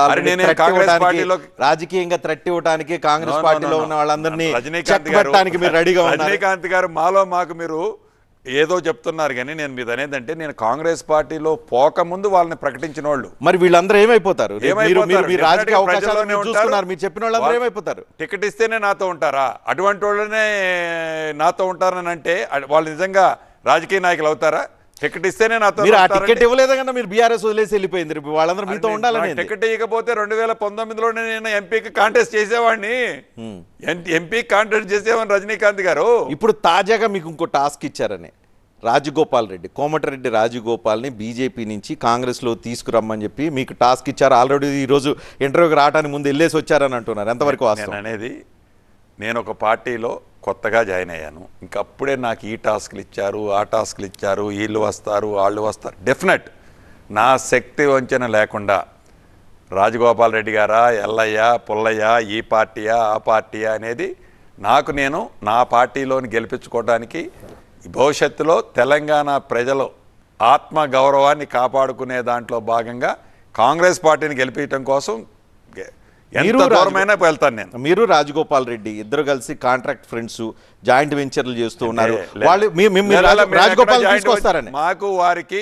రాజకీయంగా త్రట్టి ఇవ్వడానికి కాంగ్రెస్ పార్టీలో ఉన్న వాళ్ళందరినీ రజనీకాంత్ గారు రెడీగా రజనీకాంత్
గారు మాలో మాకు మీరు ఏదో చెప్తున్నారు కానీ నేను మీద అనేదంటే నేను కాంగ్రెస్ పార్టీలో పోకముందు వాళ్ళని ప్రకటించిన వాళ్ళు మరి వీళ్ళందరూ
ఏమైపోతారు మీరు చెప్పిన
ఏమైపోతారు టికెట్ ఇస్తేనే నాతో ఉంటారా అటువంటి వాళ్ళనే నాతో ఉంటారని అంటే వాళ్ళు నిజంగా రాజకీయ
నాయకులు అవుతారా టికెట్ ఇస్తేనే నాతో మీరు ఆ టికెట్ ఇవ్వలేదు కదా మీరు బీఆర్ఎస్ వదిలేసి వెళ్ళిపోయింది రేపు వాళ్ళందరూ మీతో ఉండాలని
టికెట్ ఇవ్వకపోతే రెండు వేల పంతొమ్మిదిలోనే నేను ఎంపీకి కాంటెస్ట్ చేసేవాడిని
ఎంపీ కాంటెస్ట్ చేసేవాడిని రజనీకాంత్ గారు ఇప్పుడు తాజాగా మీకు ఇంకో టాస్క్ ఇచ్చారని రాజగోపాల్ రెడ్డి కోమటిరెడ్డి రాజగోపాల్ని బీజేపీ నుంచి కాంగ్రెస్లో తీసుకురమ్మని చెప్పి మీకు టాస్క్ ఇచ్చారు ఆల్రెడీ ఈరోజు ఇంటర్వ్యూకి రావడానికి ముందు వెళ్ళేసి వచ్చారని అంటున్నారు ఎంతవరకు అనేది
నేను ఒక పార్టీలో కొత్తగా జాయిన్ అయ్యాను ఇంకప్పుడే నాకు ఈ టాస్క్లు ఇచ్చారు ఆ టాస్క్లు ఇచ్చారు వీళ్ళు వస్తారు వాళ్ళు వస్తారు డెఫినెట్ నా శక్తి వంచన లేకుండా రాజగోపాల్ రెడ్డి గారా ఎల్లయ్య పుల్లయ్య ఈ పార్టీయా ఆ పార్టీయా అనేది నాకు నేను నా పార్టీలోని గెలిపించుకోవడానికి భవిష్యత్తులో తెలంగాణ ప్రజలు ఆత్మ గౌరవాన్ని కాపాడుకునే దాంట్లో భాగంగా కాంగ్రెస్
పార్టీని గెలిపించడం కోసం
మీరు దూరమైనా
వెళ్తాను నేను మీరు రాజగోపాల్ రెడ్డి ఇద్దరు కలిసి కాంట్రాక్ట్ ఫ్రెండ్స్ జాయింట్ వెంచర్లు చేస్తూ ఉన్నారు వాళ్ళు రాజగోపాల్
మాకు వారికి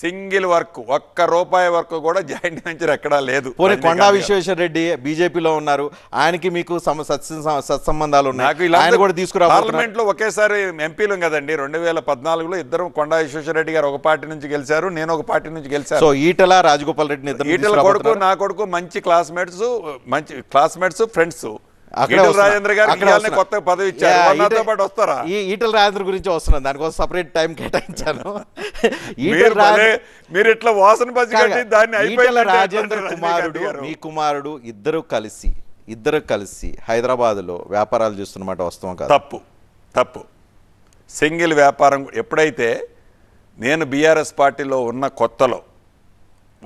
సింగిల్ వర్క్ ఒక్క రూపాయి వరకు కూడా జాయింట్ వెంచర్
ఎక్కడా లేదు పోనీ కొండా విశ్వేశ్వర రెడ్డి బీజేపీలో ఉన్నారు ఆయనకి మీకు సత్సంబంధాలు ఉన్నాయి ఆయన కూడా తీసుకురా పార్లమెంట్
లో ఒకేసారి ఎంపీలు కదండి రెండు వేల పద్నాలుగులో ఇద్దరు కొండా విశ్వేశ్వర రెడ్డి గారు ఒక పార్టీ నుంచి గెలిచారు నేను ఒక పార్టీ నుంచి గెలిచాను సో
ఈటల రాజగోపాల్ రెడ్డిని ఈటల కొడుకు
నా కొడుకు మంచి క్లాస్మేట్స్ మంచి క్లాస్మేట్స్ ఫ్రెండ్స్
రాజేంద్ర గారు కొత్త పదవి వస్తారా ఈటల రాజేంద్ర గురించి వస్తున్నాను దానికోసం సపరేట్ టైం కేటాయించాను ఈటల మీరు ఇట్లా వాసన రాజేంద్ర కుమారుడు మీ కుమారుడు ఇద్దరు కలిసి ఇద్దరు కలిసి హైదరాబాద్లో వ్యాపారాలు చూస్తున్నమాట వస్తాం కదా తప్పు తప్పు సింగిల్ వ్యాపారం ఎప్పుడైతే
నేను బీఆర్ఎస్ పార్టీలో ఉన్న కొత్తలో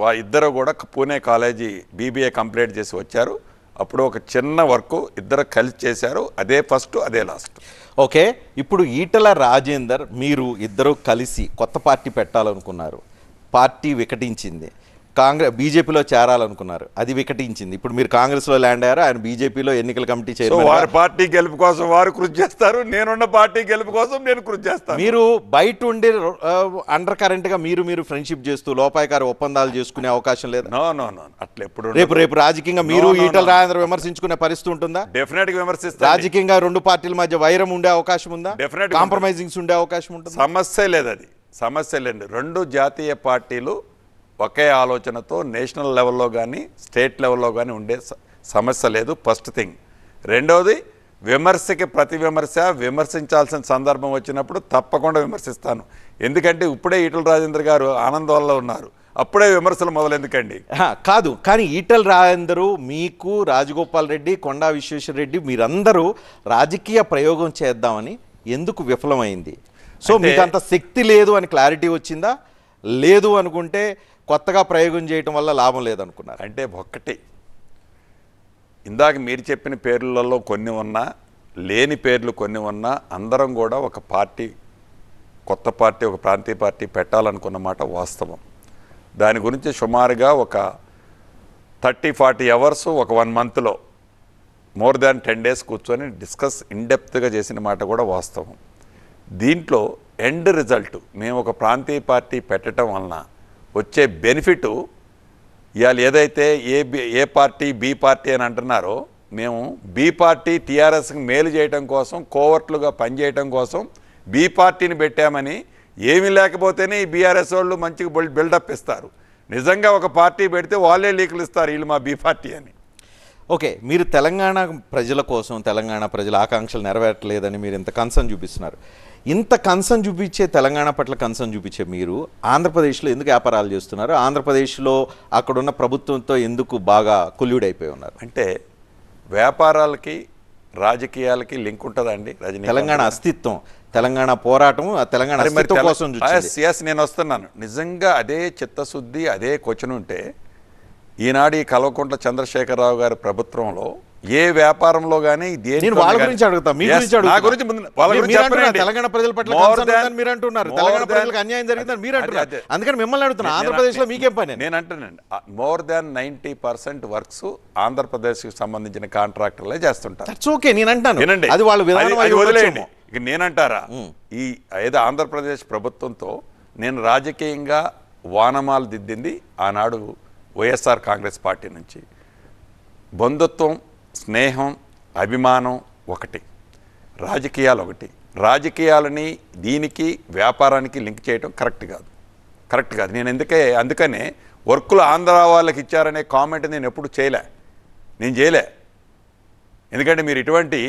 వా ఇద్దరు కూడా పూణే కాలేజీ బీబీఏ కంప్లీట్ చేసి వచ్చారు అప్పుడు ఒక చిన్న వర్క్ ఇద్దరు కలిసి చేశారు
అదే ఫస్ట్ అదే లాస్ట్ ఓకే ఇప్పుడు ఈటల రాజేందర్ మీరు ఇద్దరు కలిసి కొత్త పార్టీ పెట్టాలనుకున్నారు పార్టీ వికటించింది కాంగ్రెస్ బీజేపీలో చేరాలనుకున్నారు అది వికటించింది ఇప్పుడు మీరు కాంగ్రెస్లో ల్యాండ్ అయ్యారు ఆయన బీజేపీలో ఎన్నికల కమిటీ చేయరు వారి
పార్టీ గెలుపు కోసం వారు కృషి చేస్తారు నేనున్న పార్టీ గెలుపు కోసం నేను కృషి చేస్తాను మీరు
బయట ఉండి అండర్ కరెంట్గా మీరు మీరు ఫ్రెండ్షిప్ చేస్తూ లోపాయకారి ఒప్పందాలు చేసుకునే అవకాశం లేదు అట్లెప్పుడు అట్లా ఎప్పుడు రేపు రేపు రాజకీయంగా మీరు ఈటల రాజేంద్ర విమర్శించుకునే పరిస్థితి ఉంటుందా డెఫినెట్ గా విమర్శిస్తారు రాజకీయంగా రెండు పార్టీల మధ్య వైరం ఉండే అవకాశం ఉందా డెఫినెట్ కాంప్రమైజింగ్స్ ఉండే అవకాశం ఉంటుంది
సమస్య లేదు అది సమస్య లేదు రెండు జాతీయ పార్టీలు ఒకే ఆలోచనతో నేషనల్ లెవెల్లో కానీ స్టేట్ లెవెల్లో కానీ ఉండే సమస్య లేదు ఫస్ట్ థింగ్ రెండవది విమర్శకి ప్రతి విమర్శ విమర్శించాల్సిన సందర్భం వచ్చినప్పుడు తప్పకుండా విమర్శిస్తాను
ఎందుకంటే ఇప్పుడే ఈటల రాజేందర్ గారు ఆనందంలో ఉన్నారు అప్పుడే విమర్శలు మొదలెందుకండి కాదు కానీ ఈటల రాజేందరు మీకు రాజగోపాల్ రెడ్డి కొండా విశ్వేశ్వర రెడ్డి మీరందరూ రాజకీయ ప్రయోగం చేద్దామని ఎందుకు విఫలమైంది సో మీకు అంత శక్తి లేదు అని క్లారిటీ వచ్చిందా లేదు అనుకుంటే కొత్తగా ప్రయోగం చేయటం వల్ల లాభం లేదనుకున్నారు అంటే ఒక్కటి ఇందాక మీరు చెప్పిన పేర్లలో కొన్ని ఉన్నా
లేని పేర్లు కొన్ని ఉన్నా అందరం కూడా ఒక పార్టీ కొత్త పార్టీ ఒక ప్రాంతీయ పార్టీ పెట్టాలనుకున్న మాట వాస్తవం దాని గురించి సుమారుగా ఒక థర్టీ ఫార్టీ అవర్స్ ఒక వన్ మంత్లో మోర్ దాన్ టెన్ డేస్ కూర్చొని డిస్కస్ ఇన్డెప్త్గా చేసిన మాట కూడా వాస్తవం దీంట్లో ఎండ్ రిజల్ట్ మేము ఒక ప్రాంతీయ పార్టీ పెట్టడం వలన వచ్చే బెనిఫిట్ ఇవాళ ఏదైతే A A party B party అని అంటున్నారో మేము బి పార్టీ టీఆర్ఎస్కి మేలు చేయటం కోసం కోవర్ట్లుగా పనిచేయటం కోసం బి పార్టీని పెట్టామని ఏమీ లేకపోతేనే ఈ బీఆర్ఎస్ వాళ్ళు మంచిగా బిల్డప్ ఇస్తారు నిజంగా ఒక పార్టీ పెడితే వాళ్ళే లీకులు ఇస్తారు వీళ్ళు మా బీ పార్టీ అని
ఓకే మీరు తెలంగాణ ప్రజల కోసం తెలంగాణ ప్రజల ఆకాంక్షలు నెరవేరట్లేదని మీరు ఇంత కన్సర్న్ చూపిస్తున్నారు ఇంత కన్సర్న్ చూపించే తెలంగాణ పట్ల కన్సర్న్ చూపించే మీరు ఆంధ్రప్రదేశ్లో ఎందుకు వ్యాపారాలు చేస్తున్నారు ఆంధ్రప్రదేశ్లో అక్కడున్న ప్రభుత్వంతో ఎందుకు బాగా కుల్యుడైపోయి ఉన్నారు అంటే వ్యాపారాలకి
రాజకీయాలకి లింక్ ఉంటుందండి రజనీ తెలంగాణ
అస్తిత్వం తెలంగాణ పోరాటం తెలంగాణ కోసం
నేను వస్తున్నాను నిజంగా అదే చిత్తశుద్ధి అదే క్వశ్చన్ ఉంటే ఈనాడు ఈ కల్వకుంట్ల చంద్రశేఖరరావు గారి ప్రభుత్వంలో ఏ వ్యాపారంలో కానీ నేను వాళ్ళ గురించి అడుగుతాను తెలంగాణ ప్రజల పట్ల మీరు
అంటున్నారు తెలంగాణ ప్రజలకు అన్యాయం జరిగిందని మీరు అంటున్నారు అందుకని మిమ్మల్ని అడుగుతున్నా ఆంధ్రప్రదేశ్ లో మీకేం పని నేను అంటానండి more than
ninety percent works Andhra Pradesh కు సంబంధించిన కాంట్రాక్టర్లే చేస్తుంటారు
దట్స్ నేను అంటాను అది వాళ్ళు విధానం వదిలేయండి
ఇక నేనంటారా ఈ ఏదో ఆంధ్రప్రదేశ్ ప్రభుత్వంతో నేను రాజకీయంగా వానమాలు దిద్దింది ఆనాడు వైఎస్ఆర్ కాంగ్రెస్ పార్టీ నుంచి బంధుత్వం స్నేహం అభిమానం ఒకటి రాజకీయాలు ఒకటి రాజకీయాలని దీనికి వ్యాపారానికి లింక్ చేయడం కరెక్ట్ కాదు కరెక్ట్ కాదు నేను ఎందుకే అందుకనే వర్కులు ఆంధ్ర వాళ్ళకి ఇచ్చారనే కామెంట్ నేను ఎప్పుడు చేయలే నేను చేయలే ఎందుకంటే మీరు ఇటువంటి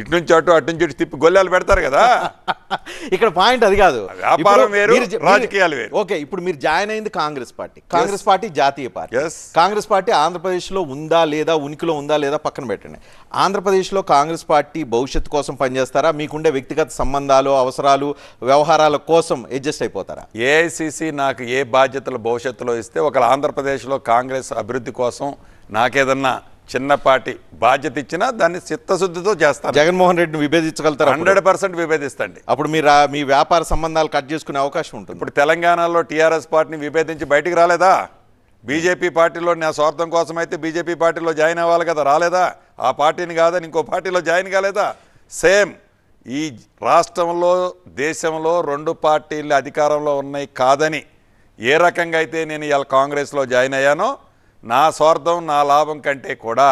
ఇటు నుంచి అటు అటు నుంచి ఇటు తిప్పి గొల్లాలు పెడతారు కదా [LAUGHS] ఇక్కడ పాయింట్ అది కాదు వ్యాపారం వేరు రాజకీయాలు వేరు ఓకే ఇప్పుడు మీరు జాయిన్ అయింది కాంగ్రెస్ పార్టీ కాంగ్రెస్ పార్టీ జాతీయ పార్టీ కాంగ్రెస్ పార్టీ ఆంధ్రప్రదేశ్లో ఉందా లేదా ఉనికిలో ఉందా లేదా పక్కన పెట్టండి ఆంధ్రప్రదేశ్లో కాంగ్రెస్ పార్టీ భవిష్యత్తు కోసం పనిచేస్తారా మీకుండే వ్యక్తిగత సంబంధాలు అవసరాలు వ్యవహారాల కోసం అడ్జస్ట్ అయిపోతారా
ఏఐసిసి నాకు ఏ బాధ్యతలు భవిష్యత్తులో ఇస్తే ఆంధ్రప్రదేశ్ ఆంధ్రప్రదేశ్లో కాంగ్రెస్ అభివృద్ధి కోసం నాకేదన్నా చిన్నపాటి బాధ్యత ఇచ్చినా దాన్ని చిత్తశుద్ధితో చేస్తారు జగన్మోహన్
రెడ్డిని విభేదించగలుగుతారు హండ్రెడ్
పర్సెంట్ విభేదిస్తండి అప్పుడు మీరు మీ వ్యాపార సంబంధాలు కట్ చేసుకునే అవకాశం ఉంటుంది ఇప్పుడు తెలంగాణలో టీఆర్ఎస్ పార్టీని విభేదించి బయటికి రాలేదా బీజేపీ పార్టీలో నా స్వార్థం కోసం అయితే బీజేపీ పార్టీలో జాయిన్ అవ్వాలి కదా రాలేదా ఆ పార్టీని కాదని ఇంకో పార్టీలో జాయిన్ కాలేదా సేమ్ ఈ రాష్ట్రంలో దేశంలో రెండు పార్టీలు అధికారంలో ఉన్నాయి కాదని ఏ రకంగా అయితే నేను ఇవాళ కాంగ్రెస్లో జాయిన్ అయ్యానో నా స్వార్థం నా లాభం కంటే కూడా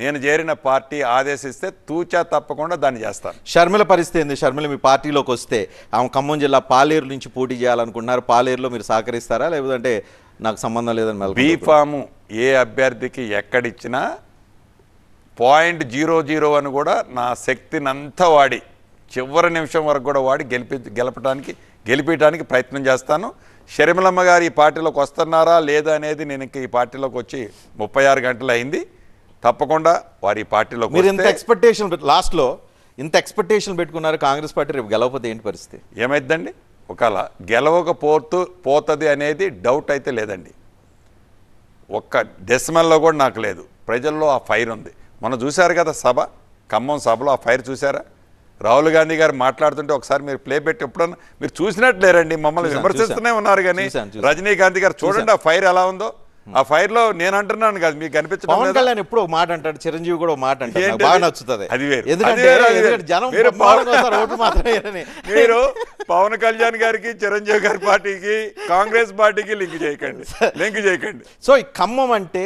నేను చేరిన పార్టీ ఆదేశిస్తే తూచా తప్పకుండా
దాన్ని చేస్తాను షర్మిల పరిస్థితి ఏంది షర్మిల మీ పార్టీలోకి వస్తే ఆమె ఖమ్మం జిల్లా పాలేరు నుంచి పోటీ చేయాలనుకుంటున్నారు పాలేరులో మీరు సహకరిస్తారా లేదంటే నాకు సంబంధం లేదని బీఫాము ఏ అభ్యర్థికి ఎక్కడిచ్చినా పాయింట్ జీరో జీరో అని కూడా నా
శక్తిని అంతా వాడి చివరి నిమిషం వరకు కూడా వాడి గెలిపి గెలపడానికి గెలిపించడానికి ప్రయత్నం చేస్తాను షర్మిలమ్మ గారు ఈ పార్టీలోకి వస్తున్నారా లేదా అనేది నేను ఇంకా ఈ పార్టీలోకి వచ్చి
ముప్పై ఆరు గంటలు అయింది తప్పకుండా వారి పార్టీలో మీరు ఇంత ఎక్స్పెక్టేషన్ లాస్ట్లో ఇంత ఎక్స్పెక్టేషన్ పెట్టుకున్నారు కాంగ్రెస్ పార్టీ రేపు గెలవకపోతే ఏంటి పరిస్థితి ఏమైందండి ఒకవేళ
గెలవకపోతూ పోతుంది అనేది డౌట్ అయితే లేదండి ఒక్క డెసిమల్లో కూడా నాకు లేదు ప్రజల్లో ఆ ఫైర్ ఉంది మనం చూశారు కదా సభ ఖమ్మం సభలో ఆ ఫైర్ చూసారా రాహుల్ గాంధీ గారు మాట్లాడుతుంటే ఒకసారి మీరు ప్లే పెట్టి ఎప్పుడన్నా మీరు చూసినట్లేరండి మమ్మల్ని విమర్శిస్తూనే ఉన్నారు కానీ గాంధీ గారు చూడండి ఆ ఫైర్ ఎలా ఉందో ఆ ఫైర్ లో నేను
అంటున్నాను కాదు మీకు కనిపించదు పవన్ కళ్యాణ్ ఎప్పుడు ఒక మాట అంటాడు చిరంజీవి కూడా ఒక మాట అంటాడు బాగా నచ్చుతుంది అది వేరు జనం మీరు పవన్ కళ్యాణ్ గారికి
చిరంజీవి గారి పార్టీకి కాంగ్రెస్ పార్టీకి లింక్ చేయకండి
లింక్ చేయకండి సో ఈ ఖమ్మం అంటే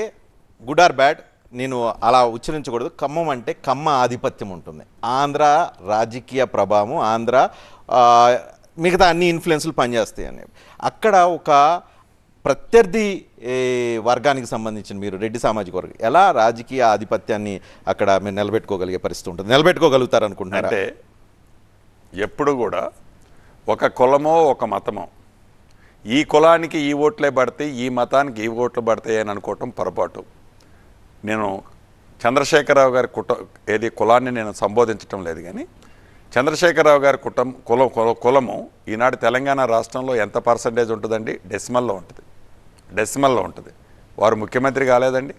గుడ్ ఆర్ బ్యాడ్ నేను అలా ఉచ్చరించకూడదు ఖమ్మం అంటే ఖమ్మ ఆధిపత్యం ఉంటుంది ఆంధ్ర రాజకీయ ప్రభావం ఆంధ్ర మిగతా అన్ని ఇన్ఫ్లుయెన్స్లు పనిచేస్తాయి అని అక్కడ ఒక ప్రత్యర్థి వర్గానికి సంబంధించిన మీరు రెడ్డి సామాజిక వర్గం ఎలా రాజకీయ ఆధిపత్యాన్ని అక్కడ మీరు నిలబెట్టుకోగలిగే పరిస్థితి ఉంటుంది నిలబెట్టుకోగలుగుతారు అనుకుంటున్నారు అంటే ఎప్పుడు కూడా ఒక కులమో ఒక మతమో
ఈ కులానికి ఈ ఓట్లే పడతాయి ఈ మతానికి ఈ ఓట్లు పడతాయి అని అనుకోవటం పొరపాటు నేను చంద్రశేఖరరావు గారి కుట ఏది కులాన్ని నేను సంబోధించటం లేదు కానీ చంద్రశేఖరరావు గారి కుటం కులం కులము ఈనాడు తెలంగాణ రాష్ట్రంలో ఎంత పర్సంటేజ్ ఉంటుందండి డెసిమల్లో ఉంటుంది డెసిమల్లో ఉంటుంది వారు ముఖ్యమంత్రి కాలేదండి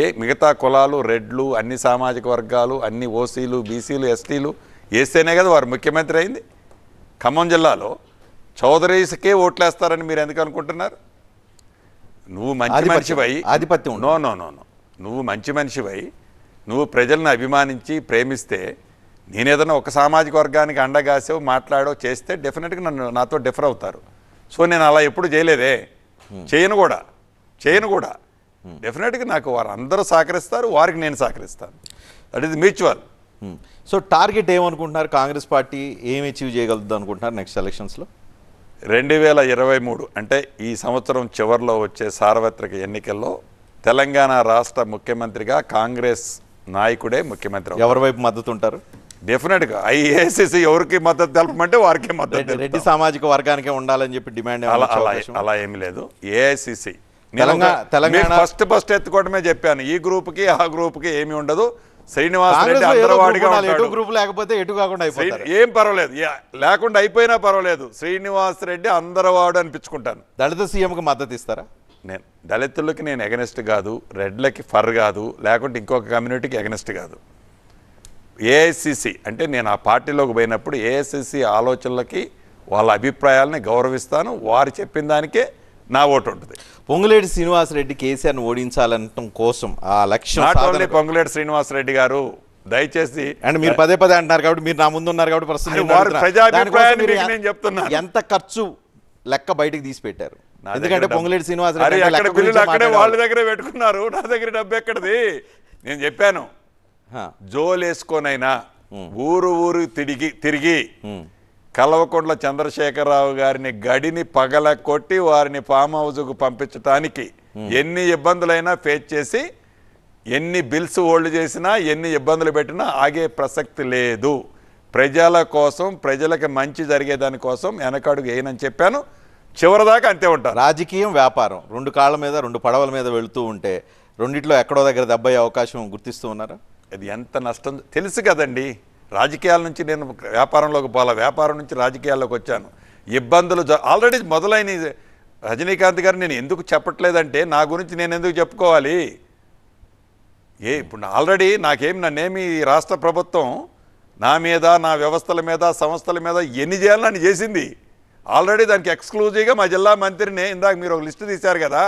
ఏ మిగతా కులాలు రెడ్లు అన్ని సామాజిక వర్గాలు అన్ని ఓసీలు బీసీలు ఎస్టీలు వేస్తేనే కదా వారు ముఖ్యమంత్రి అయింది ఖమ్మం జిల్లాలో చౌదరీస్కే ఓట్లేస్తారని మీరు ఎందుకు అనుకుంటున్నారు నువ్వు మంచి మనిషివై ఆధిపత్యం నో నో నో నో నువ్వు మంచి మనిషివై నువ్వు ప్రజలను అభిమానించి ప్రేమిస్తే నేనేదైనా ఒక సామాజిక వర్గానికి అండగాసావు మాట్లాడో చేస్తే డెఫినెట్గా నన్ను నాతో డిఫర్ అవుతారు సో నేను అలా ఎప్పుడు చేయలేదే చేయను కూడా చేయను కూడా
డెఫినెట్గా నాకు వారు అందరూ సహకరిస్తారు వారికి నేను సహకరిస్తాను that is mutual so target ఏమనుకుంటున్నారు కాంగ్రెస్ పార్టీ ఏమి అచీవ్ చేయగలదు అనుకుంటున్నారు నెక్స్ట్ ఎలక్షన్స్లో
రెండు వేల ఇరవై మూడు అంటే ఈ సంవత్సరం చివరిలో వచ్చే సార్వత్రిక ఎన్నికల్లో తెలంగాణ రాష్ట్ర ముఖ్యమంత్రిగా కాంగ్రెస్ నాయకుడే ముఖ్యమంత్రి ఎవరి వైపు
మద్దతు ఉంటారు డెఫినెట్గా ఐఏసీసీ ఎవరికి మద్దతు తెలపమంటే వారికి మద్దతు రెడ్డి సామాజిక వర్గానికే ఉండాలని చెప్పి డిమాండ్ అలా అలా అలా ఏమి లేదు ఏఐసిసి తెలంగాణ
ఫస్ట్ ఫస్ట్ ఎత్తుకోవడమే చెప్పాను ఈ గ్రూప్కి ఆ గ్రూప్కి ఏమి ఉండదు శ్రీనివాస్ రెడ్డి అందరవాడిగా ఎటు గ్రూప్ లేకపోతే ఎటు కాకుండా ఏం పర్వాలేదు లేకుండా అయిపోయినా పర్వాలేదు శ్రీనివాస్ రెడ్డి అందరవాడు అనిపించుకుంటాను దళిత సీఎంకి మద్దతు ఇస్తారా నేను దళితులకి నేను ఎగనెస్ట్ కాదు రెడ్లకి ఫర్ కాదు లేకుంటే ఇంకొక కమ్యూనిటీకి ఎగనెస్ట్ కాదు ఏఐసిసి అంటే నేను ఆ పార్టీలోకి పోయినప్పుడు ఏఐసిసి ఆలోచనలకి వాళ్ళ అభిప్రాయాలని గౌరవిస్తాను వారు చెప్పిన దానికే నా ఓటు ఉంటుంది పొంగులేటి శ్రీనివాసరెడ్డి కేసీఆర్ను
ఓడించాలనటం కోసం ఆ లక్ష్యం నాట్ ఓన్లీ పొంగులేటి శ్రీనివాసరెడ్డి గారు దయచేసి అండ్ మీరు పదే పదే అంటున్నారు కాబట్టి మీరు నా ముందు ఉన్నారు కాబట్టి ప్రస్తుతం ఎంత ఖర్చు లెక్క బయటికి తీసి పెట్టారు ఎందుకంటే పొంగులేటి శ్రీనివాసరెడ్డి వాళ్ళ
దగ్గరే పెట్టుకున్నారు నా దగ్గర డబ్బు ఎక్కడది నేను చెప్పాను
జోలేసుకోనైనా
ఊరు ఊరు తిరిగి తిరిగి కల్వకుంట్ల చంద్రశేఖరరావు గారిని గడిని పగల కొట్టి వారిని ఫామ్ హౌజ్కు పంపించడానికి hmm. ఎన్ని ఇబ్బందులైనా ఫేస్ చేసి ఎన్ని బిల్స్ ఓల్డ్ చేసినా ఎన్ని ఇబ్బందులు పెట్టినా ఆగే ప్రసక్తి లేదు ప్రజల కోసం ప్రజలకు మంచి జరిగేదాని కోసం వెనకాడుగు
వేయనని చెప్పాను చివరిదాకా అంతే ఉంటారు రాజకీయం వ్యాపారం రెండు కాళ్ళ మీద రెండు పడవల మీద వెళుతూ ఉంటే రెండిట్లో ఎక్కడో దగ్గర దెబ్బ అవకాశం గుర్తిస్తూ ఉన్నారా అది ఎంత నష్టం తెలుసు
కదండి రాజకీయాల నుంచి నేను వ్యాపారంలోకి పోలా వ్యాపారం నుంచి రాజకీయాల్లోకి వచ్చాను ఇబ్బందులు ఆల్రెడీ మొదలైన రజనీకాంత్ గారు నేను ఎందుకు చెప్పట్లేదంటే నా గురించి నేను ఎందుకు చెప్పుకోవాలి ఏ ఇప్పుడు ఆల్రెడీ నాకేం నన్నేమి రాష్ట్ర ప్రభుత్వం నా మీద నా వ్యవస్థల మీద సంస్థల మీద ఎన్ని చేయాలని చేసింది ఆల్రెడీ దానికి ఎక్స్క్లూజివ్గా మా జిల్లా మంత్రినే ఇందాక మీరు ఒక లిస్టు తీశారు కదా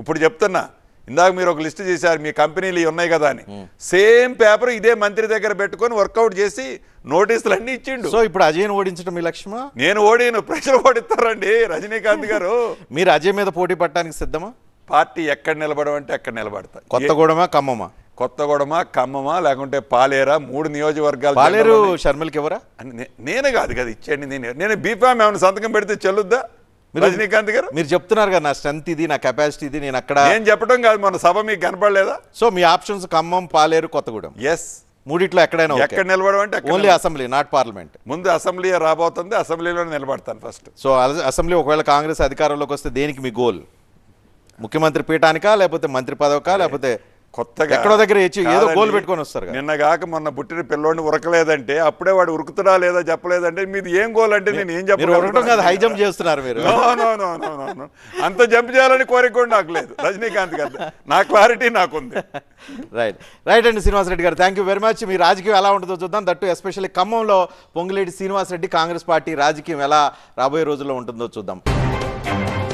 ఇప్పుడు చెప్తున్నా ఇందాక మీరు ఒక లిస్ట్ చేశారు మీ కంపెనీలు ఉన్నాయి కదా అని సేమ్ పేపర్ ఇదే మంత్రి దగ్గర పెట్టుకొని
వర్కౌట్ చేసి నోటీసులు అన్ని ఇచ్చిండు సో ఇప్పుడు అజయ్ ఓడించడం మీ లక్ష్యమా
నేను ఓడిను ప్రజలు ఓడిస్తారండి రజనీకాంత్ గారు
మీరు అజయ్ మీద పోటీ పట్టడానికి సిద్ధమా
పార్టీ ఎక్కడ నిలబడమంటే అక్కడ నిలబడతా కొత్తగూడమా ఖమ్మమా కొత్తగూడమా ఖమ్మమా లేకుంటే పాలేరా మూడు నియోజకవర్గాలు పాలేరు షర్మిలకి ఎవరా నేనే కాదు కదా ఇచ్చేయండి నేను నేను బీఫామ్ ఏమైనా సంతకం పెడితే
చెల్లుద్దా రజనీకాంత్ గారు మీరు చెప్తున్నారు కదా నా స్ట్రెంత్ ఇది నా కెపాసిటీ ఇది నేను అక్కడ నేను చెప్పడం కాదు మన సభ మీకు కనపడలేదా సో మీ ఆప్షన్స్ ఖమ్మం పాలేరు కొత్తగూడెం ఎస్ మూడిట్లో ఎక్కడైనా ఎక్కడ నిలబడం అంటే ఓన్లీ అసెంబ్లీ నాట్ పార్లమెంట్
ముందు అసెంబ్లీ రాబోతుంది అసెంబ్లీలో నిలబడతాను ఫస్ట్
సో అసెంబ్లీ ఒకవేళ కాంగ్రెస్ అధికారంలోకి వస్తే దేనికి మీ గోల్ ముఖ్యమంత్రి పీఠానికా లేకపోతే మంత్రి పదవికా లేకపోతే కొత్తగా ఎక్కడో దగ్గర ఏదో గోల్ పెట్టుకొని వస్తారు కాక
మొన్న పుట్టిన పిల్లోడిని ఉరకలేదంటే అప్పుడే వాడు ఉరుకుతుడా లేదా చెప్పలేదంటే మీది ఏం గోల్ అంటే నేను ఏం చెప్పలేదు హై జంప్ చేస్తున్నారు
మీరు అంత జంప్ చేయాలని కోరిక కూడా నాకు లేదు రజనీకాంత్ గారు నా క్లారిటీ నాకుంది రైట్ రైట్ అండి Reddy garu thank you very much మీ రాజకీయం ఎలా ఉంటుందో చూద్దాం దట్టు ఎస్పెషల్లీ ఖమ్మంలో పొంగులేటి రెడ్డి కాంగ్రెస్ పార్టీ రాజకీయం ఎలా రాబోయే రోజుల్లో ఉంటుందో చూద్దాం